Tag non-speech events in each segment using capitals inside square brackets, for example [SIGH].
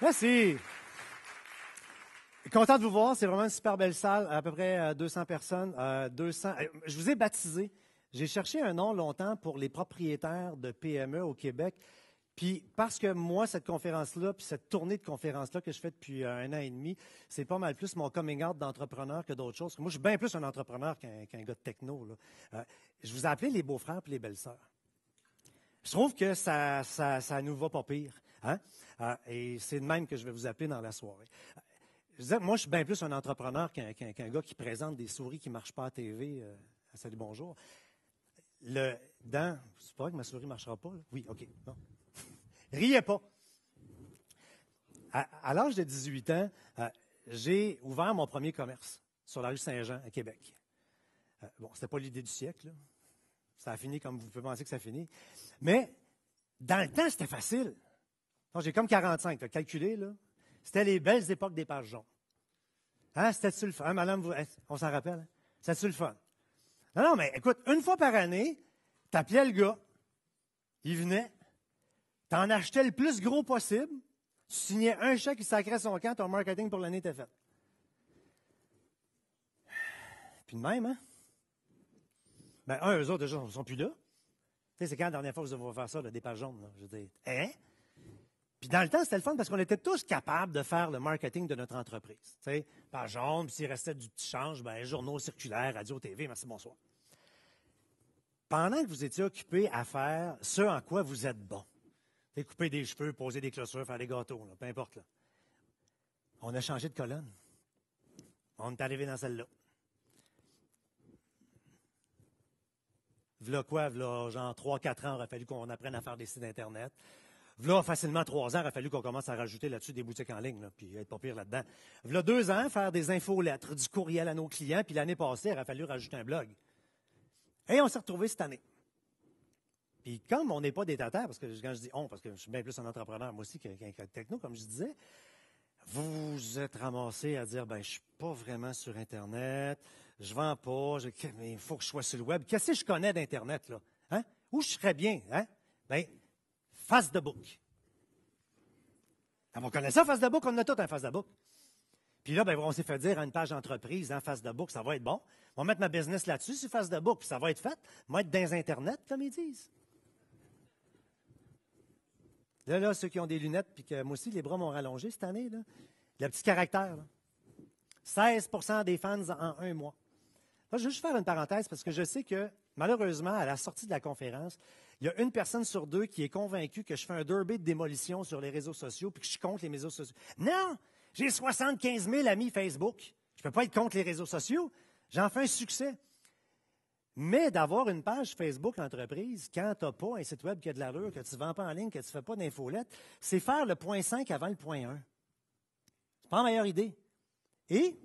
Merci. Content de vous voir. C'est vraiment une super belle salle, à peu près 200 euh, personnes. 200. Euh, euh, je vous ai baptisé. J'ai cherché un nom longtemps pour les propriétaires de PME au Québec. Puis parce que moi, cette conférence-là, puis cette tournée de conférences-là que je fais depuis un an et demi, c'est pas mal plus mon coming out d'entrepreneur que d'autres choses. Moi, je suis bien plus un entrepreneur qu'un gars de techno. je vous ai appelé les beaux-frères puis les belles-sœurs. Je trouve que ça, ça, ça nous va pas pire. Hein? Ah, et c'est de même que je vais vous appeler dans la soirée. moi, je suis bien plus un entrepreneur qu'un gars qui présente des souris qui ne marchent pas à TV euh, à Salut Bonjour. Le, dans, c'est pas que ma souris ne marchera pas. Oui, OK. [LAUGHS] Riez pas. À, l'âge de 18 ans, euh, j'ai ouvert mon premier commerce sur la rue Saint-Jean à Québec. Euh, bon, c'était pas l'idée du siècle. Ça a fini comme vous pouvez penser que ça finit. Mais dans le temps, c'était facile. Non, j'ai comme 45, tu as calculé, là. C'était les belles époques des pages jaunes. Hein, c'était-tu le fun? Hein, madame, vous, on s'en rappelle? Hein? C'était-tu le fun? Non, non, mais écoute, une fois par année, tu appelais le gars, il venait, tu en achetais le plus gros possible, tu signais un chèque, il sacrait son camp, ton marketing pour l'année était fait. Puis de même, hein? Ben, un, eux autres, déjà, ne sont plus là. Tu sais, c'est quand la dernière fois que vous avez faire ça, le départ jaune, là? Je veux dire, hein? Puis dans le temps, c'était le fun parce qu'on était tous capables de faire le marketing de notre entreprise. par exemple, s'il restait du petit change, ben, journaux circulaires, radio, TV, merci, bonsoir. Pendant que vous étiez occupés à faire ce en quoi vous êtes bon, couper des cheveux, poser des clôtures, faire des gâteaux, peu importe. Là. On a changé de colonne. On est arrivé dans celle-là. V'là quoi, v'là genre 3-4 ans, il aurait fallu qu'on apprenne à faire des sites Internet. V'là facilement trois ans, il a fallu qu'on commence à rajouter là-dessus des boutiques en ligne, là, puis être pas pire là-dedans. V'là deux ans, faire des infos lettres, du courriel à nos clients, puis l'année passée, il a fallu rajouter un blog. Et on s'est retrouvé cette année. Puis comme on n'est pas des parce que quand je dis on, parce que je suis bien plus un entrepreneur, moi aussi, qu'un techno, comme je disais, vous êtes ramassé à dire, ben, je suis pas vraiment sur Internet, je vends pas, mais il faut que je sois sur le web. Qu'est-ce que je connais d'Internet, là? Hein? Où je serais bien, hein? Ben, face de bouc. On connaît ça, face de bouc, on a tout un face de bouc. Puis là, ben, on s'est fait dire à une page d'entreprise, en hein, face de bouc, ça va être bon. On va mettre ma business là-dessus, sur face de bouc, puis ça va être fait. On va être dans Internet, comme ils disent. Là, là, ceux qui ont des lunettes, puis que moi aussi, les bras m'ont rallongé cette année, là. Le petit caractère, 16 des fans en un mois. je vais juste faire une parenthèse parce que je sais que Malheureusement, à la sortie de la conférence, il y a une personne sur deux qui est convaincue que je fais un derby de démolition sur les réseaux sociaux puis que je suis contre les réseaux sociaux. Non! J'ai 75 000 amis Facebook. Je ne peux pas être contre les réseaux sociaux. J'en fais un succès. Mais d'avoir une page Facebook entreprise, quand tu n'as pas un site web qui a de l'allure, que tu ne vends pas en ligne, que tu ne fais pas d'infolette, c'est faire le point 5 avant le point 1. n'est pas la meilleure idée. Et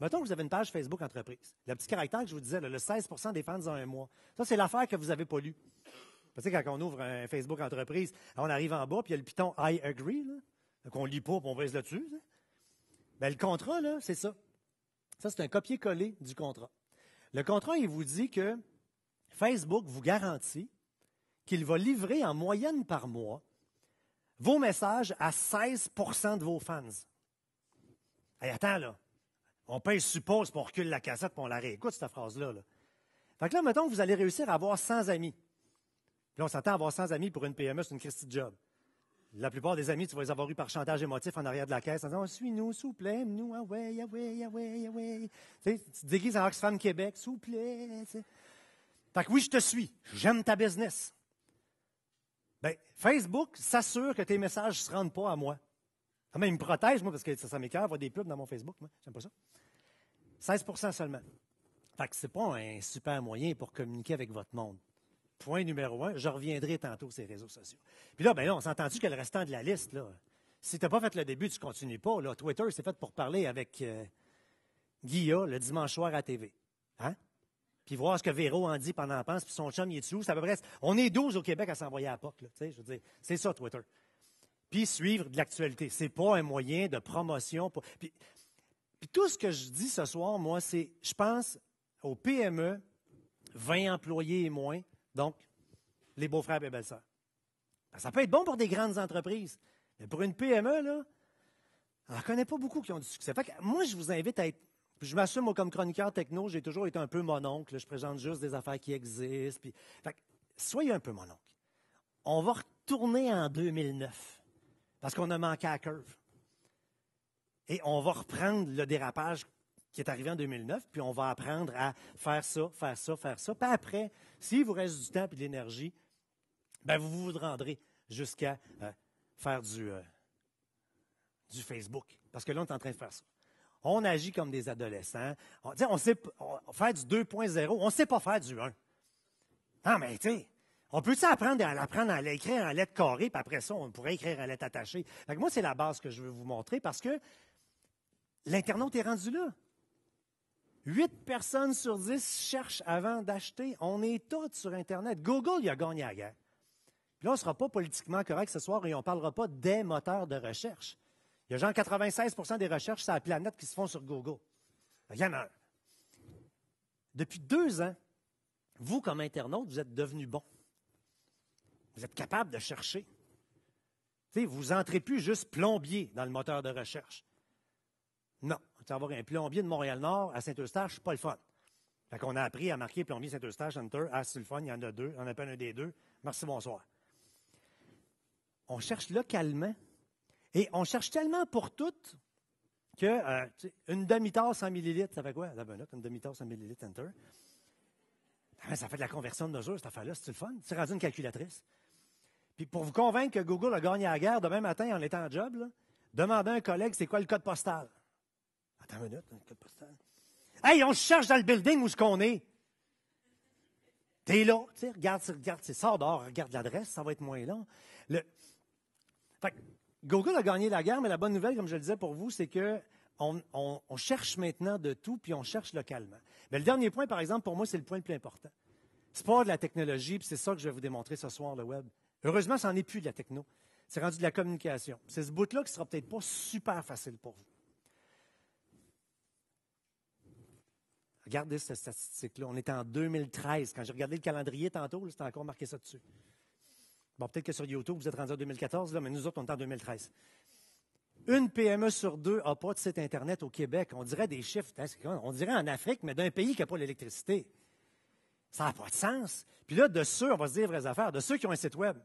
Mettons que vous avez une page Facebook entreprise. Le petit caractère que je vous disais, le 16 des fans en un mois. Ça, c'est l'affaire que vous n'avez pas lue. Parce que quand on ouvre un Facebook entreprise, on arrive en bas, puis il y a le piton I agree, là. lit pas, puis on brise là-dessus. Ben, le contrat, c'est ça. Ça, c'est un copier-coller du contrat. Le contrat, il vous dit que Facebook vous garantit qu'il va livrer en moyenne par mois vos messages à 16 de vos fans. Hey, attends, là. On pèse suppose, pour on recule la cassette, pour on la réécoute, cette phrase-là. Fait que là, mettons que vous allez réussir à avoir 100 amis. Puis là, on s'attend à avoir 100 amis pour une PME, c'est une Christie Job. La plupart des amis, tu vas les avoir eu par chantage émotif en arrière de la caisse en disant Suis-nous, s'il nous, ah ouais, ah ouais, ah ouais, ah Tu, te déguises en Oxfam Québec, s'il vous plaît. Fait que oui, je te suis, j'aime ta business. Bien, Facebook s'assure que tes messages ne se rendent pas à moi. Ça me protège, moi, parce que ça, ça m'écœure, avoir des pubs dans mon Facebook. Moi, j'aime pas ça. 16 seulement. Fait que c'est pas un super moyen pour communiquer avec votre monde. Point numéro un, je reviendrai tantôt sur les réseaux sociaux. Puis là, ben là, on s'est entendu que le restant de la liste, là, si tu n'as pas fait le début, tu ne continues pas. Là, Twitter, c'est fait pour parler avec euh, Guilla le dimanche soir à TV. Hein? Puis voir ce que Véro en dit pendant la pense, puis son chum, il est dessous. C'est à peu On est 12 au Québec à s'envoyer à la POC, là, je veux dire. C'est ça, Twitter puis suivre de l'actualité. Ce n'est pas un moyen de promotion. Pour... Puis, tout ce que je dis ce soir, moi, c'est, je pense aux PME, 20 employés et moins, donc les beaux-frères et belles-sœurs. Ben, ça peut être bon pour des grandes entreprises, mais pour une PME, là, on ne connaît pas beaucoup qui ont du succès. Fait que moi, je vous invite à être je m'assume, comme chroniqueur techno, j'ai toujours été un peu mon oncle. Je présente juste des affaires qui existent. Fait soyez un peu mon oncle. On va retourner en 2009 parce qu'on a manqué à la curve. Et on va reprendre le dérapage qui est arrivé en 2009, puis on va apprendre à faire ça, faire ça, faire ça. Puis après, s'il vous reste du temps et de l'énergie, ben vous vous rendrez jusqu'à euh, faire du, euh, du Facebook. Parce que là, on est en train de faire ça. On agit comme des adolescents. On, on sait faire du 2.0, on ne sait pas faire du 1. Non, mais tu sais, on peut-tu apprendre à l'apprendre à l'écrire en lettres carrées, puis après ça, on pourrait écrire en lettres attachées. moi, c'est la base que je veux vous montrer parce que l'internaute est rendu là. Huit personnes sur dix cherchent avant d'acheter. On est toutes sur Internet. Google, il a gagné la Puis là, on ne sera pas politiquement correct ce soir et on ne parlera pas des moteurs de recherche. Il y a genre 96 des recherches sur la planète qui se font sur Google. Il y Depuis deux ans, vous, comme internaute, vous êtes devenu bon. Vous êtes capable de chercher. vous entrez plus juste plombier dans le moteur de recherche. Non. Avoir un plombier de Montréal-Nord à Saint-Eustache, c'est pas le fun. On qu'on a appris à marquer plombier Saint-Eustache, Hunter, ah, c'est le fun, il y en a deux, on appelle un des deux. Merci, bonsoir. On cherche localement. Et on cherche tellement pour toutes que euh, une demi-tasse 100 millilitres, ça fait quoi? une demi-tasse 100 millilitres, Hunter. Ah, ça fait de la conversion de jours cette affaire-là, c'est le fun. C'est rendu une calculatrice. Puis pour vous convaincre que Google a gagné la guerre demain matin en étant à job, demandez à un collègue c'est quoi le code postal. Attends une minute, hein, le code postal. Hey, on cherche dans le building où ce qu'on est. T'es là, tu regarde, regarde, c'est dehors, regarde l'adresse, ça va être moins long. Fait Google a gagné la guerre, mais la bonne nouvelle, comme je le disais pour vous, c'est que on, cherche maintenant de tout, puis on cherche localement. Mais le dernier point, par exemple, pour moi, c'est le point le plus important. C'est pas de la technologie, puis c'est ça que je vais vous démontrer ce soir, le web. Heureusement, ça n'en est plus de la techno. C'est rendu de la communication. C'est ce bout-là qui ne sera peut-être pas super facile pour vous. Regardez cette statistique-là. On était en 2013. Quand j'ai regardé le calendrier tantôt, c'était encore marqué ça dessus. Bon, peut-être que sur YouTube, vous êtes rendu en 2014, mais nous autres, on est en 2013. Une PME sur deux n'a pas de site Internet au Québec. On dirait des chiffres. Hein, on dirait en Afrique, mais d'un pays qui n'a pas l'électricité. Ça n'a pas de sens. Puis là, de ceux, on va se dire vraies affaires, de ceux qui ont un site web,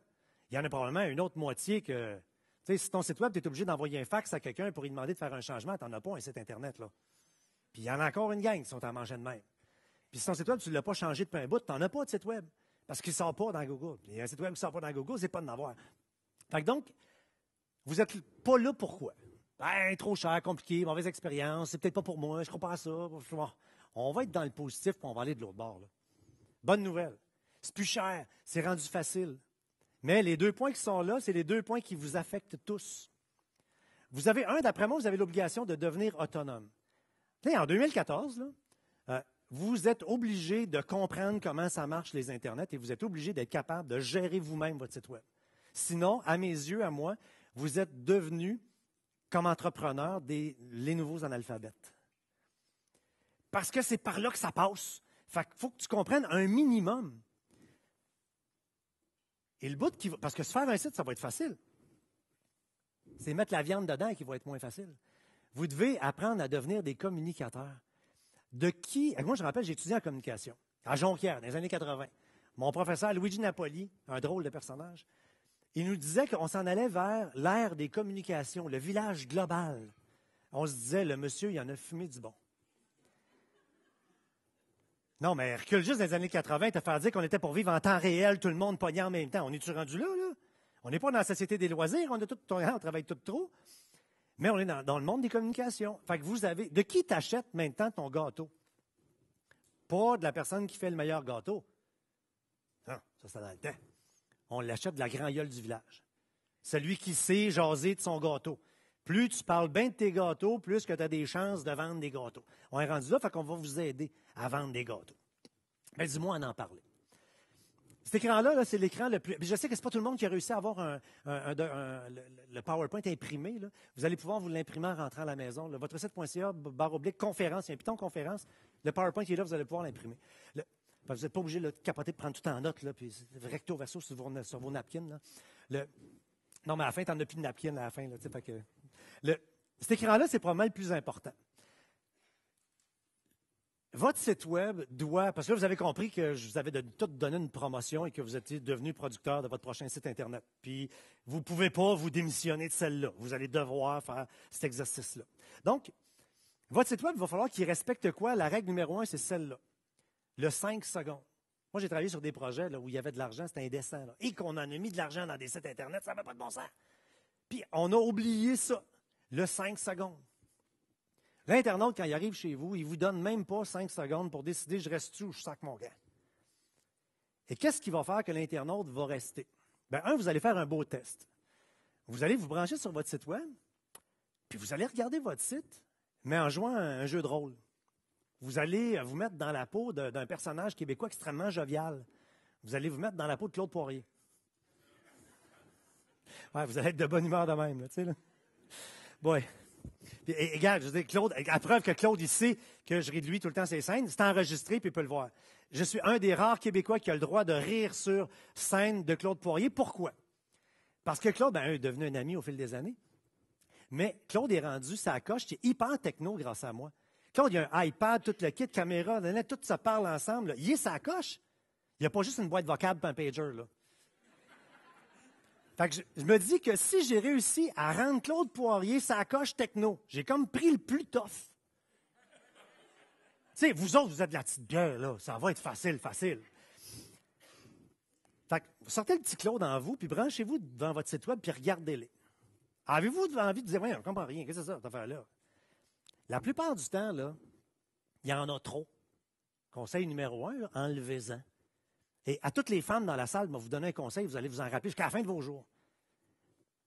il y en a probablement une autre moitié que. Tu sais, si ton site web, tu es obligé d'envoyer un fax à quelqu'un pour lui demander de faire un changement, tu n'en as pas un site Internet, là. Puis il y en a encore une gang qui sont en manger de même. Puis si ton site web, tu ne l'as pas changé de un bout, tu n'en as pas de site web. Parce qu'il ne sort pas dans Google. Et un site web qui ne sort pas dans Google, c'est pas de l'avoir. Fait que donc, vous n'êtes pas là pourquoi? Ben, trop cher, compliqué, mauvaise expérience, c'est peut-être pas pour moi, je comprends ça. On va être dans le positif, puis on va aller de l'autre bord. Là. Bonne nouvelle. C'est plus cher, c'est rendu facile. Mais les deux points qui sont là, c'est les deux points qui vous affectent tous. Vous avez un, d'après moi, vous avez l'obligation de devenir autonome. en 2014, euh, vous êtes obligé de comprendre comment ça marche les Internets et vous êtes obligé d'être capable de gérer vous-même votre site Web. Sinon, à mes yeux, à moi, vous êtes devenu comme entrepreneur, des, les nouveaux analphabètes. Parce que c'est par là que ça passe. Fait faut que tu comprennes un minimum. Et le bout Parce que se faire un site, ça va être facile. C'est mettre la viande dedans qui va être moins facile. Vous devez apprendre à devenir des communicateurs. De qui. Moi, je me rappelle, j'ai étudié en communication, à Jonquière, dans les années 80. Mon professeur Luigi Napoli, un drôle de personnage, il nous disait qu'on s'en allait vers l'ère des communications, le village global. On se disait, le monsieur, il en a fumé du bon. Non, mais recule juste des années 80 te faire dire qu'on était pour vivre en temps réel, tout le monde pognant en même temps. On est-tu rendu là, là? On n'est pas dans la société des loisirs, on, a tout, on travaille tout trop, mais on est dans, le monde des communications. Fait que vous avez. De qui t'achètes maintenant ton gâteau? Pas de la personne qui fait le meilleur gâteau. Non, ah, ça, c'est dans le temps. On l'achète de la grand du village. Celui qui sait jaser de son gâteau. Plus tu parles bien de tes gâteaux, plus que tu as des chances de vendre des gâteaux. On est rendu là, fait qu'on va vous aider à vendre des gâteaux. Mais dis-moi en en parler. Cet écran-là, c'est l'écran le plus. Je sais que ce n'est pas tout le monde qui a réussi à avoir un, le, PowerPoint imprimé. Vous allez pouvoir vous l'imprimer en rentrant à la maison. Votre site.ca, barre oblique, conférence, il y a un piton conférence. Le PowerPoint qui est là, vous allez pouvoir l'imprimer. vous n'êtes pas obligé de capoter, de prendre tout en note, puis recto verso sur vos, napkins. non, mais à la fin, tu n'en as plus de napkins à la fin. Là, cet écran-là, c'est probablement le plus important votre site web doit, parce que vous avez compris que je vous avais tout donné une promotion et que vous étiez devenu producteur de votre prochain site Internet. Puis, vous ne pouvez pas vous démissionner de celle-là. Vous allez devoir faire cet exercice-là. Donc, votre site web, il va falloir qu'il respecte quoi? La règle numéro un, c'est celle-là. Le 5 secondes. Moi, j'ai travaillé sur des projets là, où il y avait de l'argent, c'était indécent. Là. Et qu'on en a mis de l'argent dans des sites Internet, ça va pas de bon sens. Puis, on a oublié ça. Le 5 secondes. L'internaute, quand il arrive chez vous, il ne vous donne même pas cinq secondes pour décider je reste-tu ou je sac mon gant. Et qu'est-ce qui va faire que l'internaute va rester? Bien, un, vous allez faire un beau test. Vous allez vous brancher sur votre site Web, puis vous allez regarder votre site, mais en jouant un, jeu de rôle. Vous allez euh, vous mettre dans la peau d'un personnage québécois extrêmement jovial. Vous allez vous mettre dans la peau de Claude Poirier. vous allez être de bonne humeur de même, tu sais. Égal, je veux dire, Claude, à preuve que Claude, il sait que je ris de lui tout le temps ses scènes, c'est enregistré, puis il peut le voir. Je suis un des rares Québécois qui a le droit de rire sur scène de Claude Poirier. Pourquoi? Parce que Claude, ben, est devenu un ami au fil des années. Mais Claude est rendu sa coche, qui est hyper techno grâce à moi. Claude, il a un iPad, tout le kit, caméra, tout ça parle ensemble. Il est sa coche. Il n'y a pas juste une boîte vocable et pager. Là je, me dis que si j'ai réussi à rendre Claude Poirier sa coche techno, j'ai comme pris le plus tough. tu vous autres, vous êtes de la petite gueule, là. Ça va être facile, facile. sortez le petit Claude en vous, puis branchez-vous devant votre site web, puis regardez-les. Avez-vous envie de dire, oui, on ne comprend rien, qu'est-ce que c'est ça, cette affaire-là? La plupart du temps, là, il y en a trop. Conseil numéro un, enlevez-en. Et à toutes les femmes dans la salle, je vous donner un conseil, vous allez vous en rappeler jusqu'à la fin de vos jours.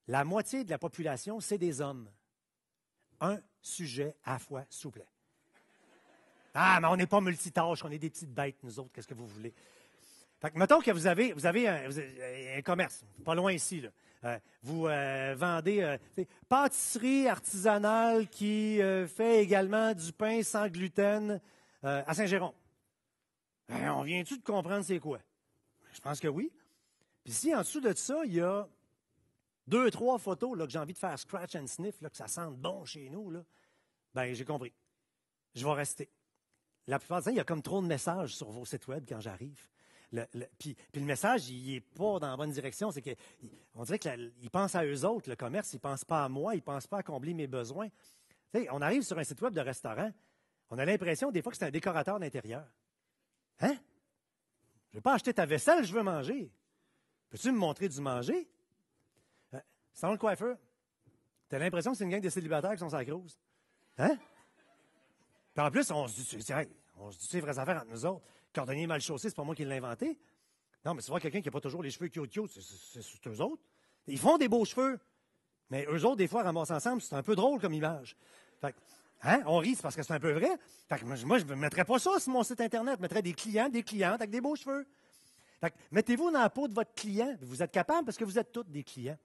La moitié de la population, c'est des hommes. Un sujet à foi fois, Ah, mais on n'est pas multitâche, on est des petites bêtes, nous autres, qu'est-ce que vous voulez? Fait que, mettons que vous avez, vous avez, un, commerce, pas loin ici, là. Euh, vous euh, vendez euh, pâtisserie artisanale qui fait également du pain sans gluten à saint jérôme on vient-tu de comprendre c'est quoi? Je pense que oui. Puis si en dessous de ça, il y a deux, trois photos là, que j'ai envie de faire scratch and sniff, là, que ça sente bon chez nous, là, ben j'ai compris. Je vais rester. La plupart du temps, il y a comme trop de messages sur vos sites web quand j'arrive. puis, le message, il n'est pas dans la bonne direction. C'est qu'on dirait qu'ils pensent à eux autres, le commerce, ils ne pensent pas à moi, ils ne pensent pas à combler mes besoins. on arrive sur un site web de restaurant, on a l'impression des fois que c'est un décorateur d'intérieur. Hein? Je ne vais pas acheter ta vaisselle, je veux manger. Peux-tu me montrer du manger? Salon le coiffeur. T'as l'impression que c'est une gang de célibataires qui sont sur la Hein? Puis en plus, on se dit, tiens, on se dit vraies affaires entre nous autres. Cordonnier mal chaussé, c'est pas moi qui l'ai inventé. Non, mais c'est vrai quelqu'un qui n'a pas toujours les cheveux cute, cute c'est eux autres. Ils font des beaux cheveux, mais eux autres, des fois, ramassent ensemble, c'est un peu drôle comme image. Fait que, hein, on rit, c'est parce que c'est un peu vrai. Fait que moi, je ne mettrais pas ça sur mon site Internet. Je mettrais des clients, des clientes avec des beaux cheveux. Fait que, mettez-vous dans la peau de votre client. Vous êtes capable parce que vous êtes tous des clients.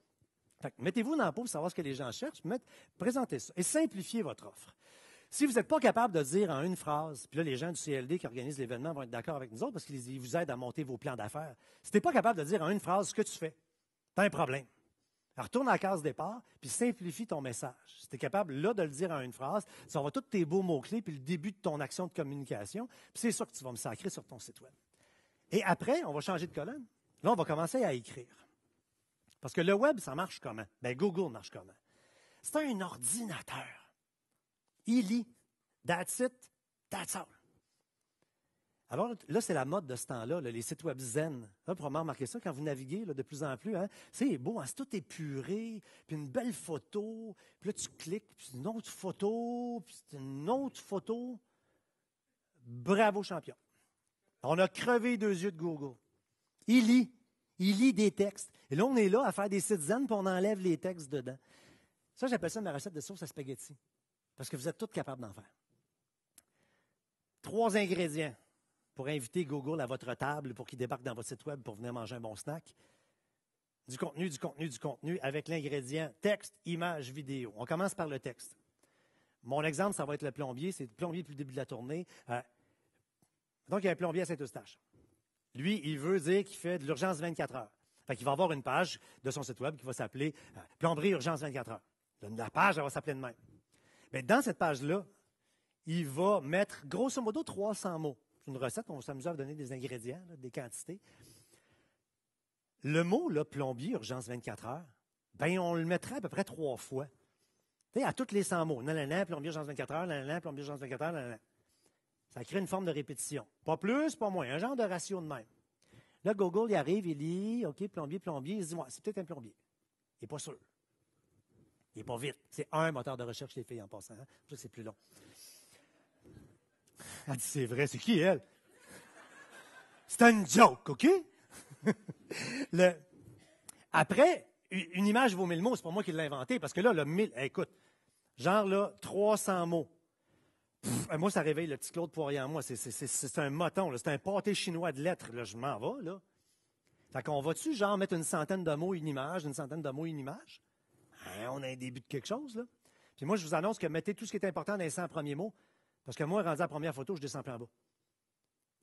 Mettez-vous dans la peau pour savoir ce que les gens cherchent, présentez ça et simplifiez votre offre. Si vous n'êtes pas capable de dire en une phrase, puis là, les gens du CLD qui organisent l'événement vont être d'accord avec nous autres parce qu'ils vous aident à monter vos plans d'affaires. Si tu n'es pas capable de dire en une phrase ce que tu fais, tu as un problème. Alors, retourne à la case départ, puis simplifie ton message. Si tu es capable, là, de le dire en une phrase, ça va tous tes beaux mots-clés, puis le début de ton action de communication, puis c'est sûr que tu vas me sacrer sur ton site Web. Et après, on va changer de colonne. Là, on va commencer à écrire. Parce que le web, ça marche comment? Ben, Google marche comment? C'est un ordinateur. Il lit. That's it. That's all. Alors là, c'est la mode de ce temps-là, les sites web zen. Vous probablement remarquer ça quand vous naviguez de plus en plus. Hein? c'est beau, hein? c'est tout épuré, puis une belle photo, puis là tu cliques, puis une autre photo, puis une autre photo. Bravo champion. On a crevé deux yeux de Google. Il lit. Il lit des textes. Et là, on est là à faire des citizen puis on enlève les textes dedans. Ça, j'appelle ça ma recette de sauce à spaghetti. Parce que vous êtes tous capables d'en faire. Trois ingrédients pour inviter Google à votre table, pour qu'il débarque dans votre site web, pour venir manger un bon snack. Du contenu, du contenu, du contenu, avec l'ingrédient texte, image, vidéo. On commence par le texte. Mon exemple, ça va être le plombier. C'est le plombier depuis le début de la tournée. Euh, donc, il y a un plombier à Saint-Eustache. Lui, il veut dire qu'il fait de l'urgence 24 heures. Fait qu'il va avoir une page de son site web qui va s'appeler euh, Plomberie Urgence 24 heures. La page, elle va s'appeler de même. Mais dans cette page-là, il va mettre grosso modo 300 mots. C'est une recette, on s'amuse à donner des ingrédients, des quantités. Le mot, là, plombier, urgence 24 heures, ben on le mettrait à peu près trois fois. Tu à toutes les 100 mots. Non, plombier, urgence 24 heures, nanana, plombier, urgence 24 heures, ça crée une forme de répétition. Pas plus, pas moins. Un genre de ratio de même. Là, Google, il arrive, il lit, OK, plombier, plombier. Il se dit, ouais, c'est peut-être un plombier. Il n'est pas sûr. Il n'est pas vite. C'est un moteur de recherche, les fait, en passant. Hein. c'est plus long. Elle dit, c'est vrai, c'est qui, elle? C'est un joke, OK? [LAUGHS] Après, une image vaut mille mots, c'est pas moi qui l'ai inventé, parce que là, le mille, écoute, genre là, 300 mots. Pff, moi, ça réveille le petit Claude Poirier en moi. C'est un moton, c'est un pâté chinois de lettres. Je m'en vais, là. Fait qu'on va-tu, genre, mettre une centaine de mots, une image, une centaine de mots, une image? Hein, on a un début de quelque chose, là. Puis moi, je vous annonce que mettez tout ce qui est important dans les 100 premiers mots, parce que moi, rendu à la première photo, je descends plus en bas.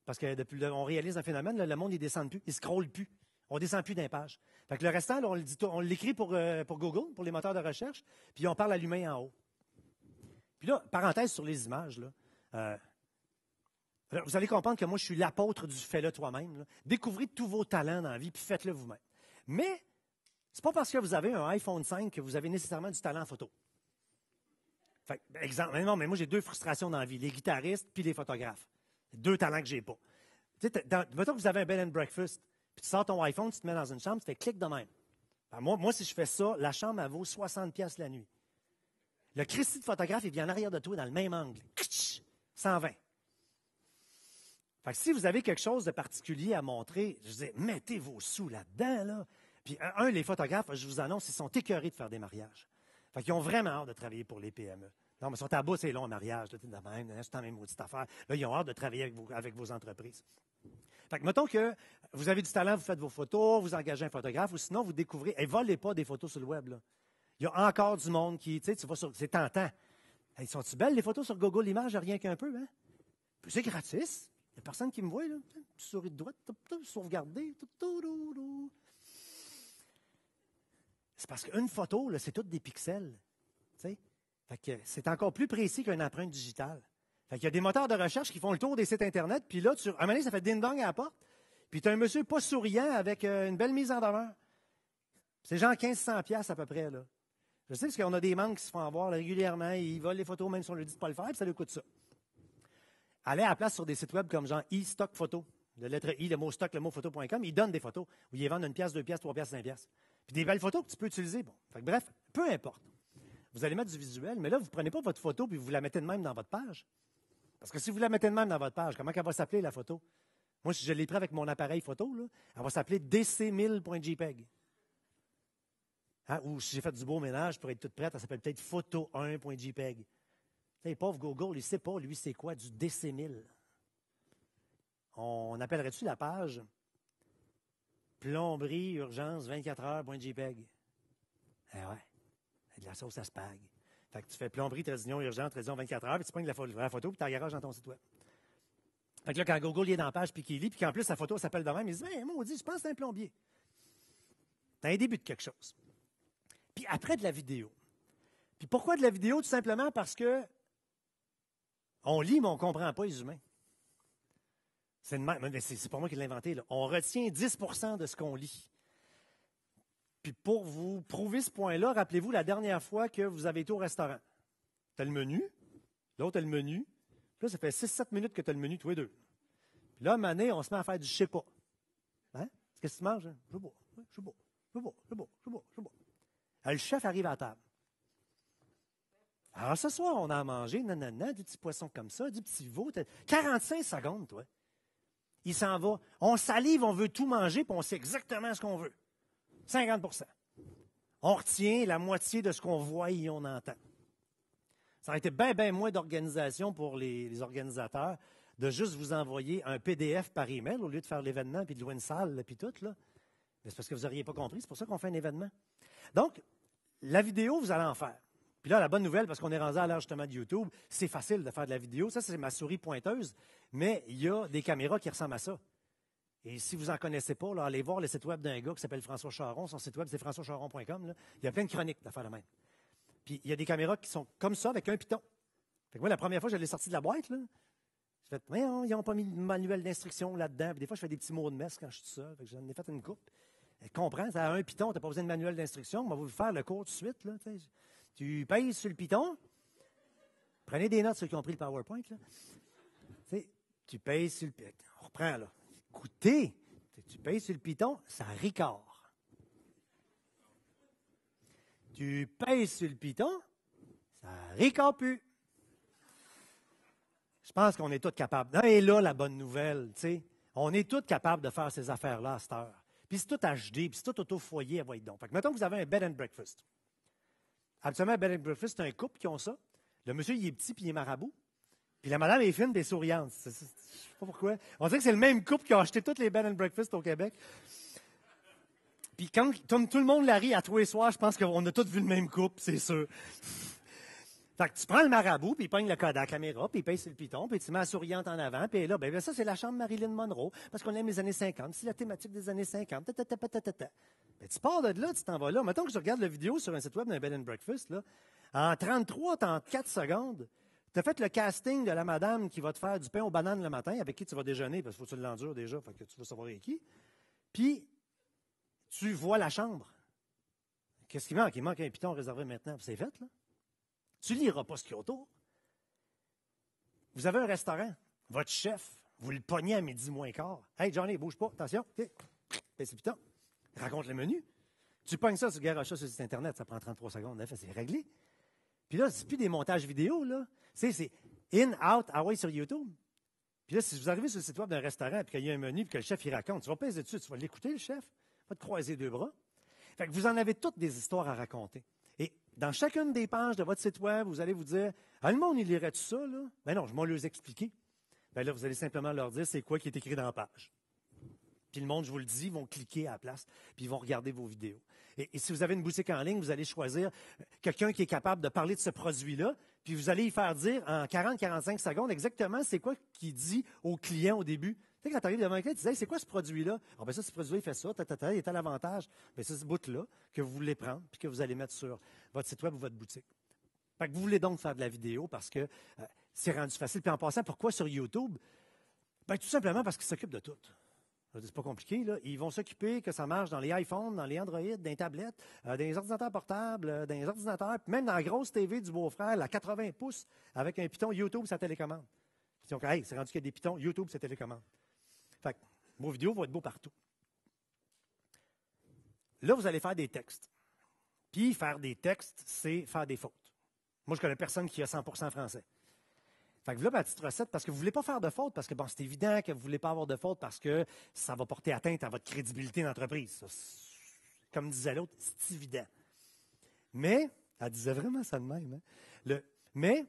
Parce que depuis, on réalise un phénomène, le monde, il descend plus, il scrolle plus. On descend plus d'un page. Fait que le restant, on l'écrit pour, euh, pour Google, pour les moteurs de recherche, puis on parle à l'humain en haut. Puis là, parenthèse sur les images, là, euh, vous allez comprendre que moi, je suis l'apôtre du fais-le toi-même. Découvrez tous vos talents dans la vie, puis faites-le vous-même. Mais c'est pas parce que vous avez un iPhone 5 que vous avez nécessairement du talent en photo. Ben, exemple, non, mais moi, j'ai deux frustrations dans la vie, les guitaristes puis les photographes. Deux talents que j'ai pas. Tu sais, mettons que vous avez un bed and breakfast, puis tu sors ton iPhone, tu te mets dans une chambre, tu fais clic de même. Ben, moi, moi, si je fais ça, la chambre, elle vaut 60 pièces la nuit. Le Christy de photographe, il vient en arrière de toi dans le même angle. 120. Fait que si vous avez quelque chose de particulier à montrer, je dis, mettez vos sous là-dedans, là. Puis, un, les photographes, je vous annonce, ils sont écœurés de faire des mariages. Fait qu'ils ont vraiment hâte de travailler pour les PME. Non, mais sont à bout, c'est long, un mariage, hein, c'est la même, même affaire. Là, ils ont hâte de travailler avec vos, entreprises. Fait que, mettons que vous avez du talent, vous faites vos photos, vous engagez un photographe, ou sinon, vous découvrez, et volez pas des photos sur le web, là. Il y a encore du monde qui, tu sais, tu vas sur, c'est tentant. Ils sont-tu belles, les photos sur Google Images, rien qu'un peu, hein? Puis c'est gratis. Il n'y a personne qui me voit, là. Tu souris de droite, sauvegarder. C'est parce qu'une photo, c'est toutes des pixels. sais. Fait que c'est encore plus précis qu'une empreinte digitale. Fait qu'il y a des moteurs de recherche qui font le tour des sites Internet, puis là, tu, à un moment ça fait ding-dong à la porte, puis tu as un monsieur pas souriant avec euh, une belle mise en demeure. C'est genre 1500 pièces à peu près, là. Je sais parce qu'on a des membres qui se font avoir régulièrement, ils volent les photos même si on leur dit de pas le faire, puis ça leur coûte ça. Allez à la place sur des sites web comme genre e-stock photo, la lettre i, le mot stock, le mot photo.com, ils donnent des photos où ils vendent une pièce, deux pièces, trois pièces, cinq pièces. Puis des belles photos que tu peux utiliser. bref, peu importe. Vous allez mettre du visuel, mais là, vous ne prenez pas votre photo puis vous la mettez de même dans votre page. Parce que si vous la mettez de même dans votre page, comment elle va s'appeler la photo? Moi, si je l'ai pris avec mon appareil photo, elle va s'appeler DC1000.jpg. Hein, ou si j'ai fait du beau ménage pour être toute prête, ça s'appelle peut-être photo1.jpg. E Les pauvre Google, il ne sait pas, lui, c'est quoi du 1000. On appellerait-tu la page plomberie, urgence, 24 hjpeg Eh ouais, de la sauce se pague. Fait que tu fais plomberie, traduction, urgence, traduction 24 heures, puis tu prends la, la photo, puis tu garage dans ton site web. Fait que là, quand Google il est dans la page, puis qu'il lit, puis qu'en plus, sa photo s'appelle de même, il se dit, mais maudit, je pense que c'est un plombier. T'as un début de quelque chose. Puis après, de la vidéo. Puis pourquoi de la vidéo? Tout simplement parce que on lit, mais on ne comprend pas les humains. C'est, c'est, pas moi qui l'ai inventé. On retient 10 de ce qu'on lit. Puis pour vous prouver ce point-là, rappelez-vous la dernière fois que vous avez été au restaurant. Tu as le menu, l'autre a le menu. là, ça fait 6-7 minutes que tu as le menu, tous les deux. Puis là, à on se met à faire du je sais pas. Hein? Qu'est-ce que tu manges? Hein? Je sais pas, je sais pas, je sais je sais je sais ah, le chef arrive à table. Alors ce soir, on a mangé, manger, nanana, du petit poisson comme ça, du petit veau. 45 secondes, toi. Il s'en va. On salive, on veut tout manger, puis on sait exactement ce qu'on veut. 50 On retient la moitié de ce qu'on voit et on entend. Ça aurait été bien, bien moins d'organisation pour les, organisateurs de juste vous envoyer un PDF par email au lieu de faire l'événement, puis de louer une salle, puis tout. Là. Mais c'est parce que vous n'auriez pas compris. C'est pour ça qu'on fait un événement. Donc, la vidéo, vous allez en faire. Puis là, la bonne nouvelle, parce qu'on est rendu à l'heure justement de YouTube, c'est facile de faire de la vidéo. Ça, c'est ma souris pointeuse, mais il y a des caméras qui ressemblent à ça. Et si vous n'en connaissez pas, allez voir le site web d'un gars qui s'appelle François Charon. Son site web, c'est françoischaron.com. Il y a plein de chroniques faire de même. Puis il y a des caméras qui sont comme ça avec un piton. moi, la première fois, je l'ai sorti de la boîte, Je J'ai mais ils n'ont pas mis de manuel d'instruction là-dedans. des fois, je fais des petits mots de messe quand je suis seul. j'en ai fait une coupe. Elle comprend, ça a un piton, tu n'as pas besoin de manuel d'instruction, on va vous faire le cours tout de suite. tu payes sur le piton. Prenez des notes, ceux qui ont pris le PowerPoint. Là. Tu payes sur le piton. On reprend, là. Écoutez, tu payes sur le piton, ça ricore. Tu pèses sur le piton, ça ricore plus. Je pense qu'on est tous capables. Et là, la bonne nouvelle, tu sais, on est tous capables de faire ces affaires-là à cette heure. Puis c'est tout HD, puis c'est tout auto-foyer, voyez donc. Fait que mettons que vous avez un bed and breakfast. Habituellement, un bed and breakfast, c'est un couple qui ont ça. Le monsieur, il est petit, puis il est marabout. Puis la madame est fine, puis souriante. Je sais pas pourquoi. On dirait que c'est le même couple qui a acheté toutes les bed and breakfast au Québec. Puis quand, tout le monde la rit à tous les soirs, je pense qu'on a tous vu le même couple, c'est sûr. Fait tu prends le marabout, puis il pogne le code à la caméra, puis il paye sur le piton, puis tu mets la souriante en avant, puis là, ben, ben ça, c'est la chambre Marilyn Monroe, parce qu'on aime les années 50, c'est la thématique des années 50. Ben, tu pars de là, tu t'en vas là. Mettons que je regarde la vidéo sur un site web d'un bed and breakfast, En 33, 34 secondes, tu as fait le casting de la madame qui va te faire du pain aux bananes le matin, avec qui tu vas déjeuner, parce qu'il faut que tu l'endures déjà, fait que tu vas savoir avec qui. Puis, tu vois la chambre. Qu'est-ce qui manque? Il manque un piton réservé maintenant. C'est fait, là. Tu ne liras pas ce qu'il y a autour. Vous avez un restaurant, votre chef, vous le pognez à midi moins quart. Hey, Johnny, bouge pas, attention. C'est Raconte le menu. Tu pognes ça, tu garages sur site Internet, ça prend 33 secondes, c'est réglé. Puis là, c'est plus des montages vidéo, là. C'est, c'est in, out, away ah sur YouTube. Puis là, si vous arrivez sur le site web d'un restaurant, et qu'il y a un menu, et que le chef, il raconte, tu vas pèser dessus, tu vas l'écouter, le chef. Va te croiser deux bras. vous en avez toutes des histoires à raconter. Dans chacune des pages de votre site Web, vous allez vous dire Ah, le monde, il lirait tout ça, là Ben non, je vais leur expliquer. Ben là, vous allez simplement leur dire c'est quoi qui est écrit dans la page. Puis le monde, je vous le dis, ils vont cliquer à la place, puis ils vont regarder vos vidéos. Et, si vous avez une boutique en ligne, vous allez choisir euh, quelqu'un qui est capable de parler de ce produit-là, puis vous allez y faire dire en 40-45 secondes exactement c'est quoi qui dit au client au début. Tu sais, quand tu arrives devant un tu dis, c'est quoi ce produit-là? Ah, ben ça, ce produit-là, il fait ça, ta-ta-ta, il est à l'avantage. Ben, c'est ce bout-là que vous voulez prendre puis que vous allez mettre sur votre site web ou votre boutique. que vous voulez donc faire de la vidéo parce que euh, c'est rendu facile. Puis en passant, pourquoi sur YouTube? Ben, tout simplement parce qu'ils s'occupent de tout. C'est pas compliqué, là. Ils vont s'occuper que ça marche dans les iPhones, dans les Android, dans les tablettes, euh, dans les ordinateurs portables, euh, dans les ordinateurs, même dans la grosse TV du beau-frère, la 80 pouces, avec un piton YouTube, sa télécommande. ils c'est rendu que des pitons YouTube, sa télécommande. Fait que, vos vidéos vont être beaux partout. Là, vous allez faire des textes. Puis, faire des textes, c'est faire des fautes. Moi, je connais personne qui a 100 français. Fait que voilà ma petite recette, parce que vous ne voulez pas faire de fautes, parce que bon, c'est évident que vous ne voulez pas avoir de fautes, parce que ça va porter atteinte à votre crédibilité d'entreprise. Comme disait l'autre, c'est évident. Mais, elle disait vraiment ça de même. Hein. Le, mais,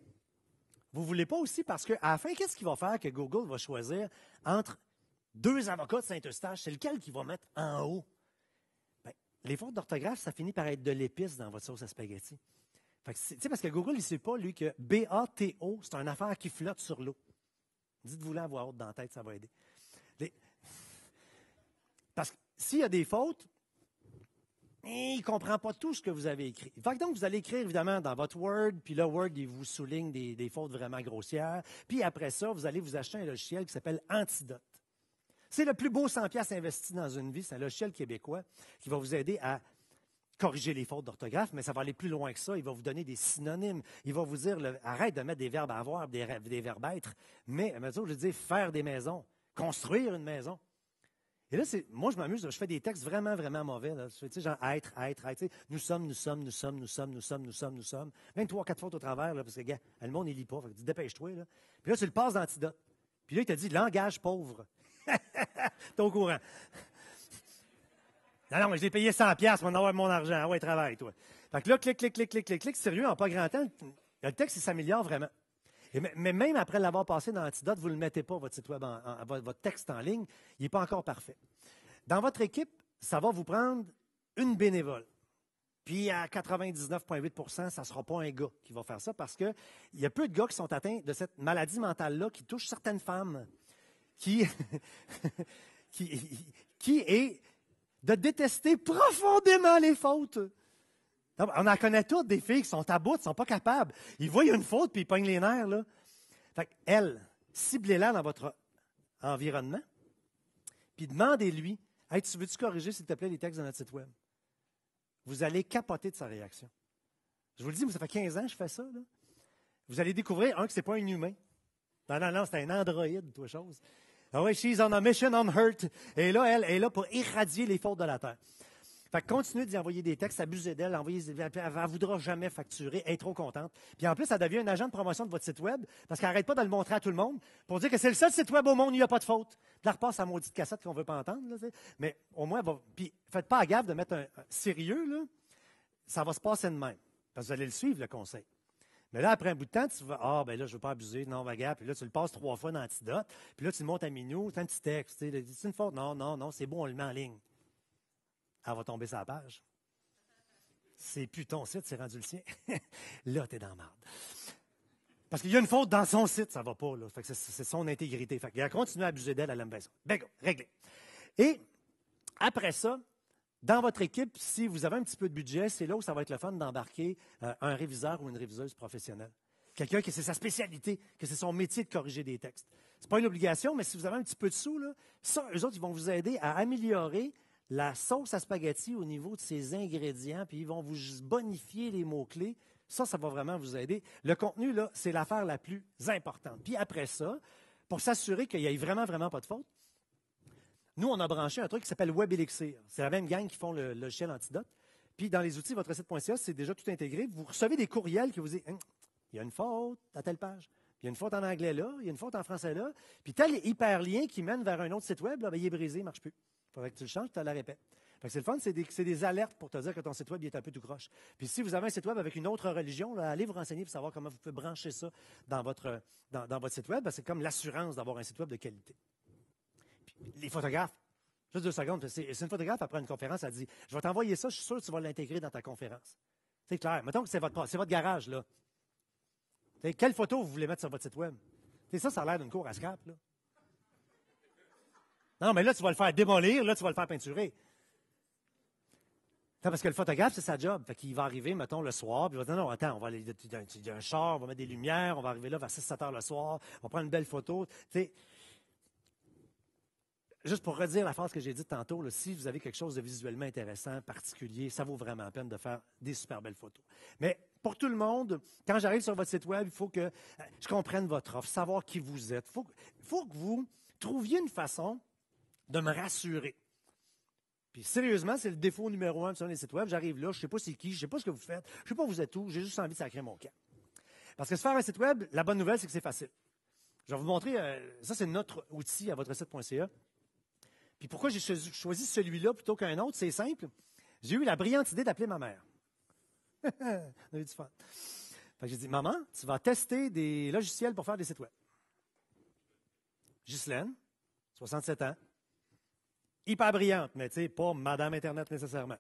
vous ne voulez pas aussi parce que, à la fin, qu'est-ce qu'il va faire que Google va choisir entre deux avocats de Saint-Eustache, c'est lequel qui va mettre en haut? Ben, les fautes d'orthographe, ça finit par être de l'épice dans votre sauce à spaghetti. Fait que parce que Google, il ne sait pas, lui, que B-A-T-O, c'est une affaire qui flotte sur l'eau. Dites-vous la à voix haute dans la tête, ça va aider. Parce que s'il y a des fautes, il ne comprend pas tout ce que vous avez écrit. donc, vous allez écrire, évidemment, dans votre Word, puis là, Word, il vous souligne des, des fautes vraiment grossières. Puis après ça, vous allez vous acheter un logiciel qui s'appelle Antidote. C'est le plus beau 100 pièces investi dans une vie, c'est un logiciel québécois qui va vous aider à corriger les fautes d'orthographe, mais ça va aller plus loin que ça. Il va vous donner des synonymes. Il va vous dire, arrête de mettre des verbes avoir, des, des verbes être. Mais, à mesure, je dis faire des maisons, construire une maison. Et là, c'est, moi, je m'amuse, je fais des textes vraiment, vraiment mauvais. Je fais, genre, être, être, être. nous sommes, nous sommes, nous sommes, nous sommes, nous sommes, nous sommes, nous sommes. 23 trois, quatre fautes au travers, là, parce que, le monde, il lit pas. Il que, dépêche-toi, là. Puis là, tu le passes d'antidote. Puis là, il te dit, langage pauvre. T'es [LAUGHS] au courant. Non, non, je l'ai payé 100 pièces pour avoir mon argent. Ouais, travaille, toi. Fait que là, clic, clic, clic, clic, clic, clic, sérieux, en pas grand temps, le texte, il s'améliore vraiment. mais même après l'avoir passé dans Antidote, vous ne le mettez pas, votre site web, votre texte en ligne, il n'est pas encore parfait. Dans votre équipe, ça va vous prendre une bénévole. Puis à 99,8 ça ne sera pas un gars qui va faire ça parce qu'il y a peu de gars qui sont atteints de cette maladie mentale-là qui touche certaines femmes. [LAUGHS] qui, qui, est de détester profondément les fautes. On en connaît toutes des filles qui sont à bout, qui sont pas capables. Ils voient une faute puis ils pognent les nerfs là. Fait elle, ciblez-la dans votre environnement, puis demandez-lui, hey, tu veux-tu corriger s'il te plaît les textes de notre site web Vous allez capoter de sa réaction. Je vous le dis, moi ça fait 15 ans que je fais ça. Vous allez découvrir un que ce n'est pas un humain. Non, non, non, c'est un androïde, toi chose. Ah oui, she's on a mission I'm hurt. » Et là, elle est là pour éradier les fautes de la terre. Fait que continuez d'y envoyer des textes, abusez d'elle, envoyez, elle ne voudra jamais facturer, elle est trop contente. Puis en plus, elle devient un agent de promotion de votre site web parce qu'elle n'arrête pas de le montrer à tout le monde pour dire que c'est le seul site web au monde où il n'y a pas de faute. Puis la repasse à maudite cassette qu'on ne veut pas entendre. Mais au moins, va... puis faites pas gaffe de mettre un, sérieux, là. ça va se passer de même. Parce que vous allez le suivre, le conseil. Mais là, après un bout de temps, tu vas, ah, ben là, je veux pas abuser, non, regarde. » puis là, tu le passes trois fois dans l'antidote, puis là, tu le montes à Minou, c'est un petit texte, tu sais, c'est une faute, non, non, non, c'est bon, on le met en ligne. Elle va tomber sa page. C'est plus ton site, c'est rendu le sien. [LAUGHS] là, t'es dans la marde. Parce qu'il y a une faute dans son site, ça va pas, là. Fait que c'est son intégrité. Fait va continué à abuser d'elle, la même bien Bingo, réglé. Et après ça, dans votre équipe, si vous avez un petit peu de budget, c'est là où ça va être le fun d'embarquer euh, un réviseur ou une réviseuse professionnelle. Quelqu'un qui c'est sa spécialité, que c'est son métier de corriger des textes. Ce n'est pas une obligation, mais si vous avez un petit peu de sous, là, ça, eux autres, ils vont vous aider à améliorer la sauce à spaghetti au niveau de ses ingrédients, puis ils vont vous bonifier les mots-clés. Ça, ça va vraiment vous aider. Le contenu, là, c'est l'affaire la plus importante. Puis après ça, pour s'assurer qu'il n'y ait vraiment, vraiment pas de faute, nous, on a branché un truc qui s'appelle Web C'est la même gang qui font le logiciel Antidote. Puis dans les outils, votre site.ca, c'est déjà tout intégré. Vous recevez des courriels qui vous disent, hein, il y a une faute à telle page. Il y a une faute en anglais là, il y a une faute en français là. Puis tel hyperlien qui mène vers un autre site web, ben, il est brisé, il ne marche plus. Il faudrait que tu le changes, tu la répètes. c'est le fun, c'est des, alertes pour te dire que ton site web est un peu tout croche. Puis si vous avez un site web avec une autre religion, là, allez vous renseigner pour savoir comment vous pouvez brancher ça dans votre, dans, votre site web. c'est comme l'assurance d'avoir un site web de qualité les photographes. Juste deux secondes. C'est une photographe après une conférence, elle dit Je vais t'envoyer ça, je suis sûr que tu vas l'intégrer dans ta conférence. C'est clair. Mettons que c'est votre, garage, là. quelle photo vous voulez mettre sur votre site Web? ça, ça a l'air d'une cour à scrap, là. Non, mais là, tu vas le faire démolir, là, tu vas le faire peinturer. parce que le photographe, c'est sa job. Fait va arriver, mettons, le soir, puis il va dire non, attends, on va aller un char, on va mettre des lumières, on va arriver là vers 6-7 heures le soir, on va prendre une belle photo juste pour redire la phrase que j'ai dit tantôt, si vous avez quelque chose de visuellement intéressant, particulier, ça vaut vraiment la peine de faire des super belles photos. Mais pour tout le monde, quand j'arrive sur votre site web, il faut que euh, je comprenne votre offre, savoir qui vous êtes. Il faut, que vous trouviez une façon de me rassurer. Puis sérieusement, c'est le défaut numéro un sur les sites web. J'arrive là, je ne sais pas c'est qui, je ne sais pas ce que vous faites, je ne sais pas où vous êtes où, j'ai juste envie de sacrer mon camp. Parce que se faire un site web, la bonne nouvelle, c'est que c'est facile. Je vais vous montrer, euh, ça c'est notre outil à votre site.ca. Puis pourquoi j'ai choisi celui-là plutôt qu'un autre? C'est simple. J'ai eu la brillante idée d'appeler ma mère. [LAUGHS] On a du fun. j'ai dit, maman, tu vas tester des logiciels pour faire des sites web. Ghislaine, 67 ans, hyper brillante, mais tu sais, pas Madame Internet nécessairement.